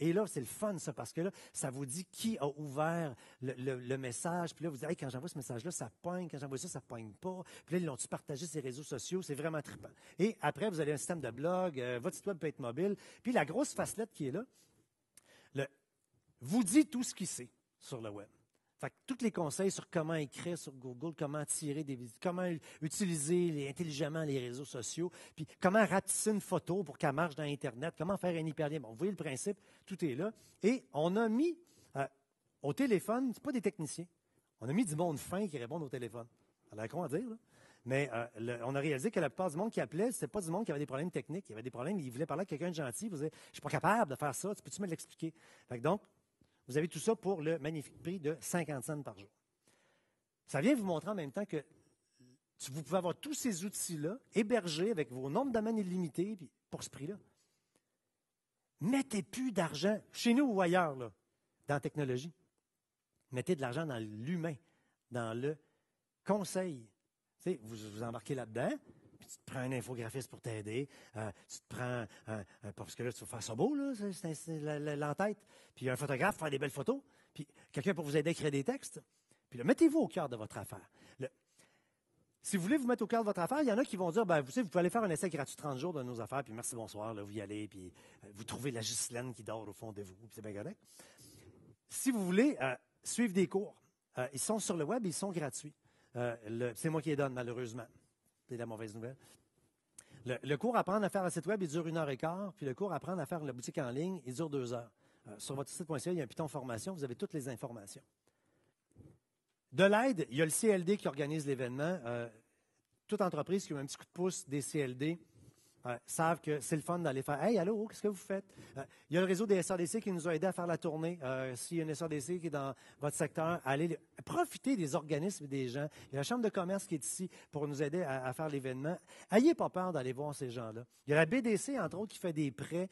et là, c'est le fun, ça, parce que là, ça vous dit qui a ouvert le, message. Puis là, vous dites, hey, quand j'envoie ce message-là, ça poigne. Quand j'envoie ça, ça poigne pas. Puis là, ils l'ont-tu partagé sur les réseaux sociaux? C'est vraiment trippant. Et après, vous avez un système de blog. Euh, votre site web peut être mobile. Puis la grosse facelette qui est là, le, vous dit tout ce qu'il sait sur le web. Fait que tous les conseils sur comment écrire sur Google, comment tirer des visites, comment utiliser intelligemment les réseaux sociaux, puis comment ratisser une photo pour qu'elle marche dans Internet, comment faire un hyperlien. vous voyez le principe, tout est là. Et on a mis euh, au téléphone, c'est pas des techniciens, on a mis du monde fin qui répond au téléphone. Alors, a à dire, Mais euh, on a réalisé que la plupart du monde qui appelait, n'était pas du monde qui avait des problèmes techniques. Il y avait des problèmes, il voulait parler à quelqu'un de gentil. Vous disaient, je ne suis pas capable de faire ça, tu peux-tu me l'expliquer? donc, vous avez tout ça pour le magnifique prix de 50 cents par jour. Ça vient vous montrer en même temps que vous pouvez avoir tous ces outils-là hébergés avec vos nombres de domaines illimités pour ce prix-là. Mettez plus d'argent chez nous ou ailleurs dans la technologie. Mettez de l'argent dans l'humain, dans le conseil. Vous vous embarquez là-dedans, puis tu te prends un infographiste pour t'aider, euh, tu te prends un, euh, euh, parce que là tu vas faire ça beau là, c'est l'entête, puis un photographe faire des belles photos, puis quelqu'un pour vous aider à écrire des textes. Puis là, mettez-vous au cœur de votre affaire. si vous voulez vous mettre au cœur de votre affaire, il y en a qui vont dire, ben, vous savez, vous pouvez aller faire un essai gratuit 30 jours de nos affaires, puis merci, bonsoir, là, vous y allez, puis vous trouvez la giselaine qui dort au fond de vous, puis c'est bien correct. Si vous voulez suivre des cours, ils sont sur le web, ils sont gratuits. c'est moi qui les donne, malheureusement c'est la mauvaise nouvelle. Le, cours Apprendre à faire un site web, il dure une heure et quart, puis le cours Apprendre à faire la boutique en ligne, il dure deux heures. Euh, sur votre site.ca, il y a un piton formation, vous avez toutes les informations. De l'aide, il y a le CLD qui organise l'événement. Euh, toute entreprise qui a un petit coup de pouce des CLD savent que c'est le fun d'aller faire Hey, allô, qu'est-ce que vous faites? Euh, il y a le réseau des SRDC qui nous a aidés à faire la tournée. Euh, s'il y a une SRDC qui est dans votre secteur, allez profiter des organismes et des gens. Il y a la Chambre de commerce qui est ici pour nous aider à, faire l'événement. Ayez pas peur d'aller voir ces gens-là. Il y a la BDC, entre autres, qui fait des prêts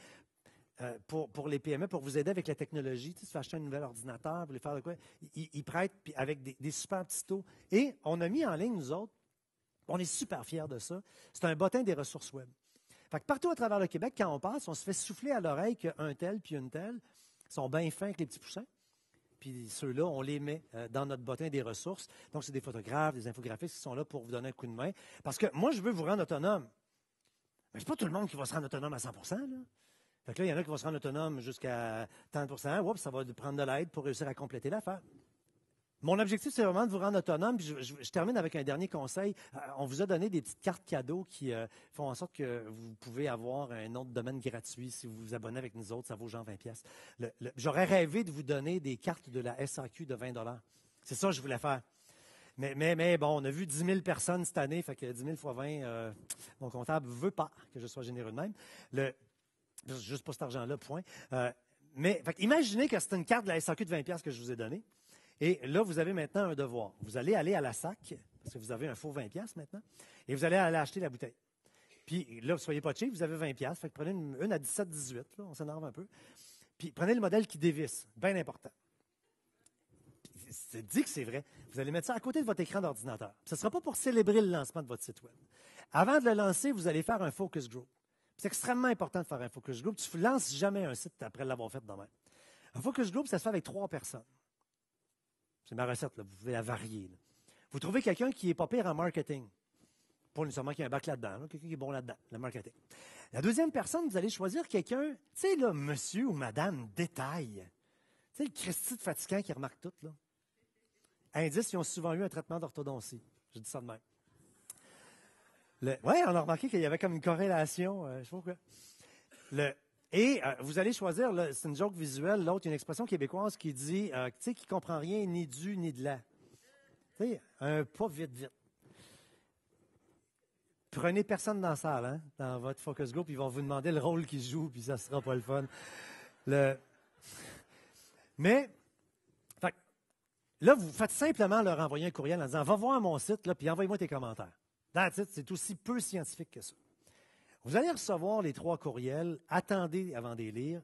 euh, pour, les PME, pour vous aider avec la technologie. Tu, sais, tu acheter un nouvel ordinateur, vous voulez faire de quoi? Ils, prêtent avec des, des, super petits taux. Et on a mis en ligne, nous autres, on est super fiers de ça. C'est un bottin des ressources web. Fait partout à travers le Québec, quand on passe, on se fait souffler à l'oreille qu'un tel puis une telle sont bien fins que les petits poussins. Puis ceux-là, on les met euh, dans notre bottin des ressources. Donc, c'est des photographes, des infographistes qui sont là pour vous donner un coup de main. Parce que moi, je veux vous rendre autonome. Mais c'est pas tout le monde qui va se rendre autonome à 100 là. Fait là, il y en a qui vont se rendre autonome jusqu'à 30 Oups, ça va prendre de l'aide pour réussir à compléter l'affaire. Mon objectif, c'est vraiment de vous rendre autonome. Je, je, termine avec un dernier conseil. Euh, on vous a donné des petites cartes cadeaux qui euh, font en sorte que vous pouvez avoir un autre domaine gratuit si vous vous abonnez avec nous autres. Ça vaut genre 20 pièces. J'aurais rêvé de vous donner des cartes de la SAQ de 20 dollars. C'est ça que je voulais faire. Mais, mais, mais, bon, on a vu 10 000 personnes cette année, fait que 10 000 fois 20, euh, mon comptable veut pas que je sois généreux de même. Le, juste pour cet argent-là, point. mais imaginez que c'est une carte de la SAQ de 20 pièces que je vous ai donnée. Et là, vous avez maintenant un devoir. Vous allez aller à la SAC, parce que vous avez un faux 20$ maintenant, et vous allez aller acheter la bouteille. Puis là, soyez pas cheap, vous avez 20$. Fait que prenez une, à 17, 18, là, on s'énerve un peu. Puis prenez le modèle qui dévisse, bien important. C'est dit que c'est vrai. Vous allez mettre ça à côté de votre écran d'ordinateur. Ce ne sera pas pour célébrer le lancement de votre site Web. Avant de le lancer, vous allez faire un focus group. C'est extrêmement important de faire un focus group. Tu ne lances jamais un site après l'avoir fait demain. Un focus group, ça se fait avec trois personnes. C'est ma recette, là. vous pouvez la varier. Vous trouvez quelqu'un qui est pas pire en marketing. Pas nécessairement y a un bac là-dedans, quelqu'un qui est bon là-dedans, le marketing. La deuxième personne, vous allez choisir quelqu'un, tu sais, le monsieur ou madame détail. Tu sais, le Christy de qui remarque tout, là. Indice, ils ont souvent eu un traitement d'orthodontie. Je dis ça de même. Oui, on a remarqué qu'il y avait comme une corrélation, euh, je sais pas pourquoi. Le, et euh, vous allez choisir, c'est une joke visuelle, l'autre, une expression québécoise qui dit, euh, tu sais, qui comprend rien ni du ni de là. Tu sais, un pas vite, vite. Prenez personne dans la salle, hein, dans votre focus group, ils vont vous demander le rôle qu'ils jouent, puis ça sera pas le fun. Le... Mais, là, vous faites simplement leur envoyer un courriel en disant, va voir mon site, là, puis envoie-moi tes commentaires. le c'est aussi peu scientifique que ça. Vous allez recevoir les trois courriels, attendez avant de lire,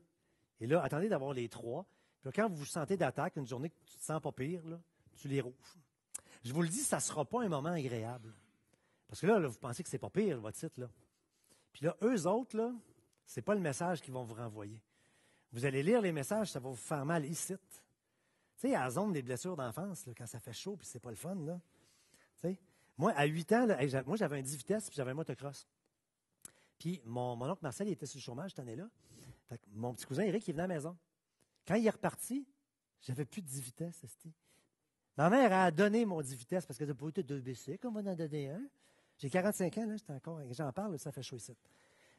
et là, attendez d'avoir les trois. Puis quand vous vous sentez d'attaque, une journée que tu te sens pas pire, là, tu les rouvres. Je vous le dis, ça ne sera pas un moment agréable. Parce que là, vous pensez que ce n'est pas pire, votre site, là. Puis là, eux autres, ce n'est pas le message qu'ils vont vous renvoyer. Vous allez lire les messages, ça va vous faire mal ici. Tu sais, à la zone des blessures d'enfance, quand ça fait chaud, puis c'est pas le fun, là. moi, à 8 ans, là, moi, j'avais un 10 vitesses, puis j'avais un motocross. Puis mon, oncle Marcel, il était sur le chômage cette année-là. mon petit cousin Eric, il venait à la maison. Quand il est reparti, j'avais plus de 10 vitesses, Ma mère a donné mon 10 vitesses parce qu'elle que pas eu de BC, comme on en donner un. J'ai 45 ans, là, j'étais encore, j'en parle, ça fait chaud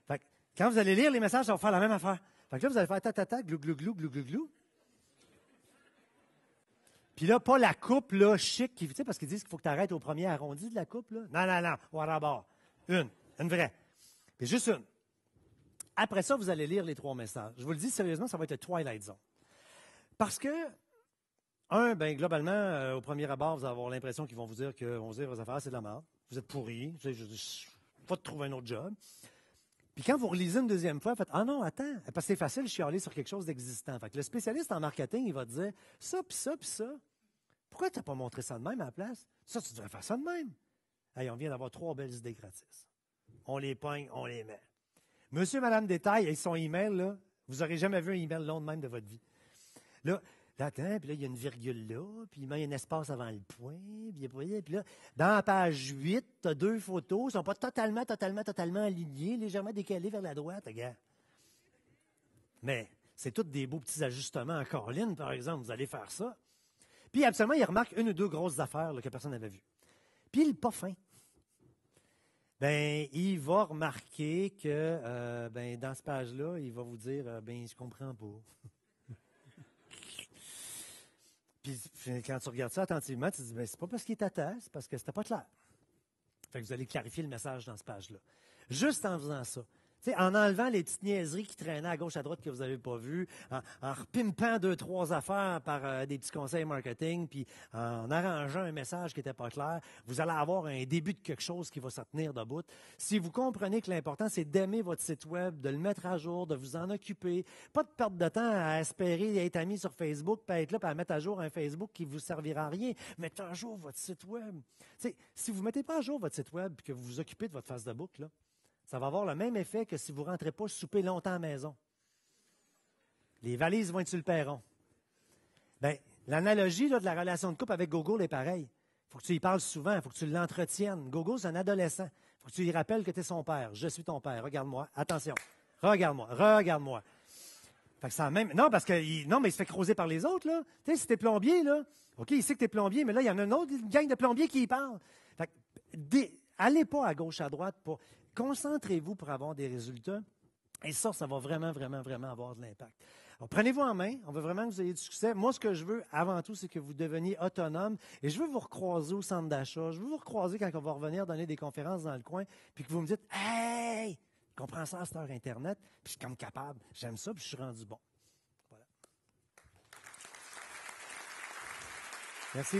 Fait que, quand vous allez lire les messages, ça va faire la même affaire. Fait que là, vous allez faire tatata, glou, glou, glou, glou, glou, glou. Puis là, pas la coupe, là, chic, parce qu'ils disent qu'il faut que tu arrêtes au premier arrondi de la coupe, là. Non, non, non, au rabord. Une, une vraie. Et juste une. Après ça, vous allez lire les trois messages. Je vous le dis sérieusement, ça va être Twilight Zone. Parce que, un, ben, globalement, euh, au premier abord, vous allez avoir l'impression qu'ils vont vous dire que vos affaires, c'est de la merde. Vous êtes pourri, Je, ne pas trouver un autre job. Puis quand vous relisez une deuxième fois, vous faites Ah non, attends, parce que c'est facile, je suis allé sur quelque chose d'existant. Fait le spécialiste en marketing, il va dire ça, puis ça, puis ça. Pourquoi tu n'as pas montré ça de même à la place? Ça, tu devrais faire ça de même. Hey, on vient d'avoir trois belles idées gratis on les pogne, on les met. Monsieur, Madame Détail et son email, là, vous n'aurez jamais vu un email long de même de votre vie. Là, là, puis là, il y a une virgule là, puis il y un espace avant le point, puis, dans la page 8, tu as deux photos, ne sont pas totalement, totalement, totalement alignées, légèrement décalées vers la droite, regarde. Mais c'est tous des beaux petits ajustements en par exemple, vous allez faire ça. Puis absolument, il remarque une ou deux grosses affaires que personne n'avait vues. Puis il n'est pas fin ben il va remarquer que euh, ben, dans ce page-là, il va vous dire euh, ben je comprends pas. [LAUGHS] puis, quand tu regardes ça attentivement, tu te dis ben c'est pas parce qu'il est à c'est parce que c'était pas clair. Fait que vous allez clarifier le message dans ce page-là. Juste en faisant ça en enlevant les petites niaiseries qui traînaient à gauche à droite que vous n'avez pas vues, en, repimpant deux, trois affaires par euh, des petits conseils marketing, puis en arrangeant un message qui n'était pas clair, vous allez avoir un début de quelque chose qui va se tenir debout. Si vous comprenez que l'important, c'est d'aimer votre site web, de le mettre à jour, de vous en occuper, pas de perdre de temps à espérer être ami sur Facebook, pas être là, pour mettre à jour un Facebook qui vous servira à rien. Mettez à jour votre site web. si vous mettez pas à jour votre site web, que vous vous occupez de votre face de boucle, là, ça va avoir le même effet que si vous ne rentrez pas souper longtemps à la maison. Les valises vont être sur le perron. Ben, l'analogie de la relation de couple avec Gogo est pareille. Il faut que tu y parles souvent, il faut que tu l'entretiennes. Gogo, c'est un adolescent. Il faut que tu lui rappelles que tu es son père. Je suis ton père. Regarde-moi. Attention. Regarde-moi. Regarde-moi. Fait que ça même. Non, parce que. Non, mais il se fait creuser par les autres, là. Tu sais, si t'es plombier, là. OK, il sait que tu es plombier, mais là, il y en a un autre gang de plombiers qui y parle. allez pas à gauche, à droite pour. Concentrez-vous pour avoir des résultats. Et ça, ça va vraiment, vraiment, vraiment avoir de l'impact. Alors, prenez-vous en main. On veut vraiment que vous ayez du succès. Moi, ce que je veux, avant tout, c'est que vous deveniez autonome. Et je veux vous recroiser au centre d'achat. Je veux vous recroiser quand on va revenir donner des conférences dans le coin, puis que vous me dites, Hey! Je comprends ça à cette heure Internet, puis je suis comme capable. J'aime ça, puis je suis rendu bon. Voilà. Merci.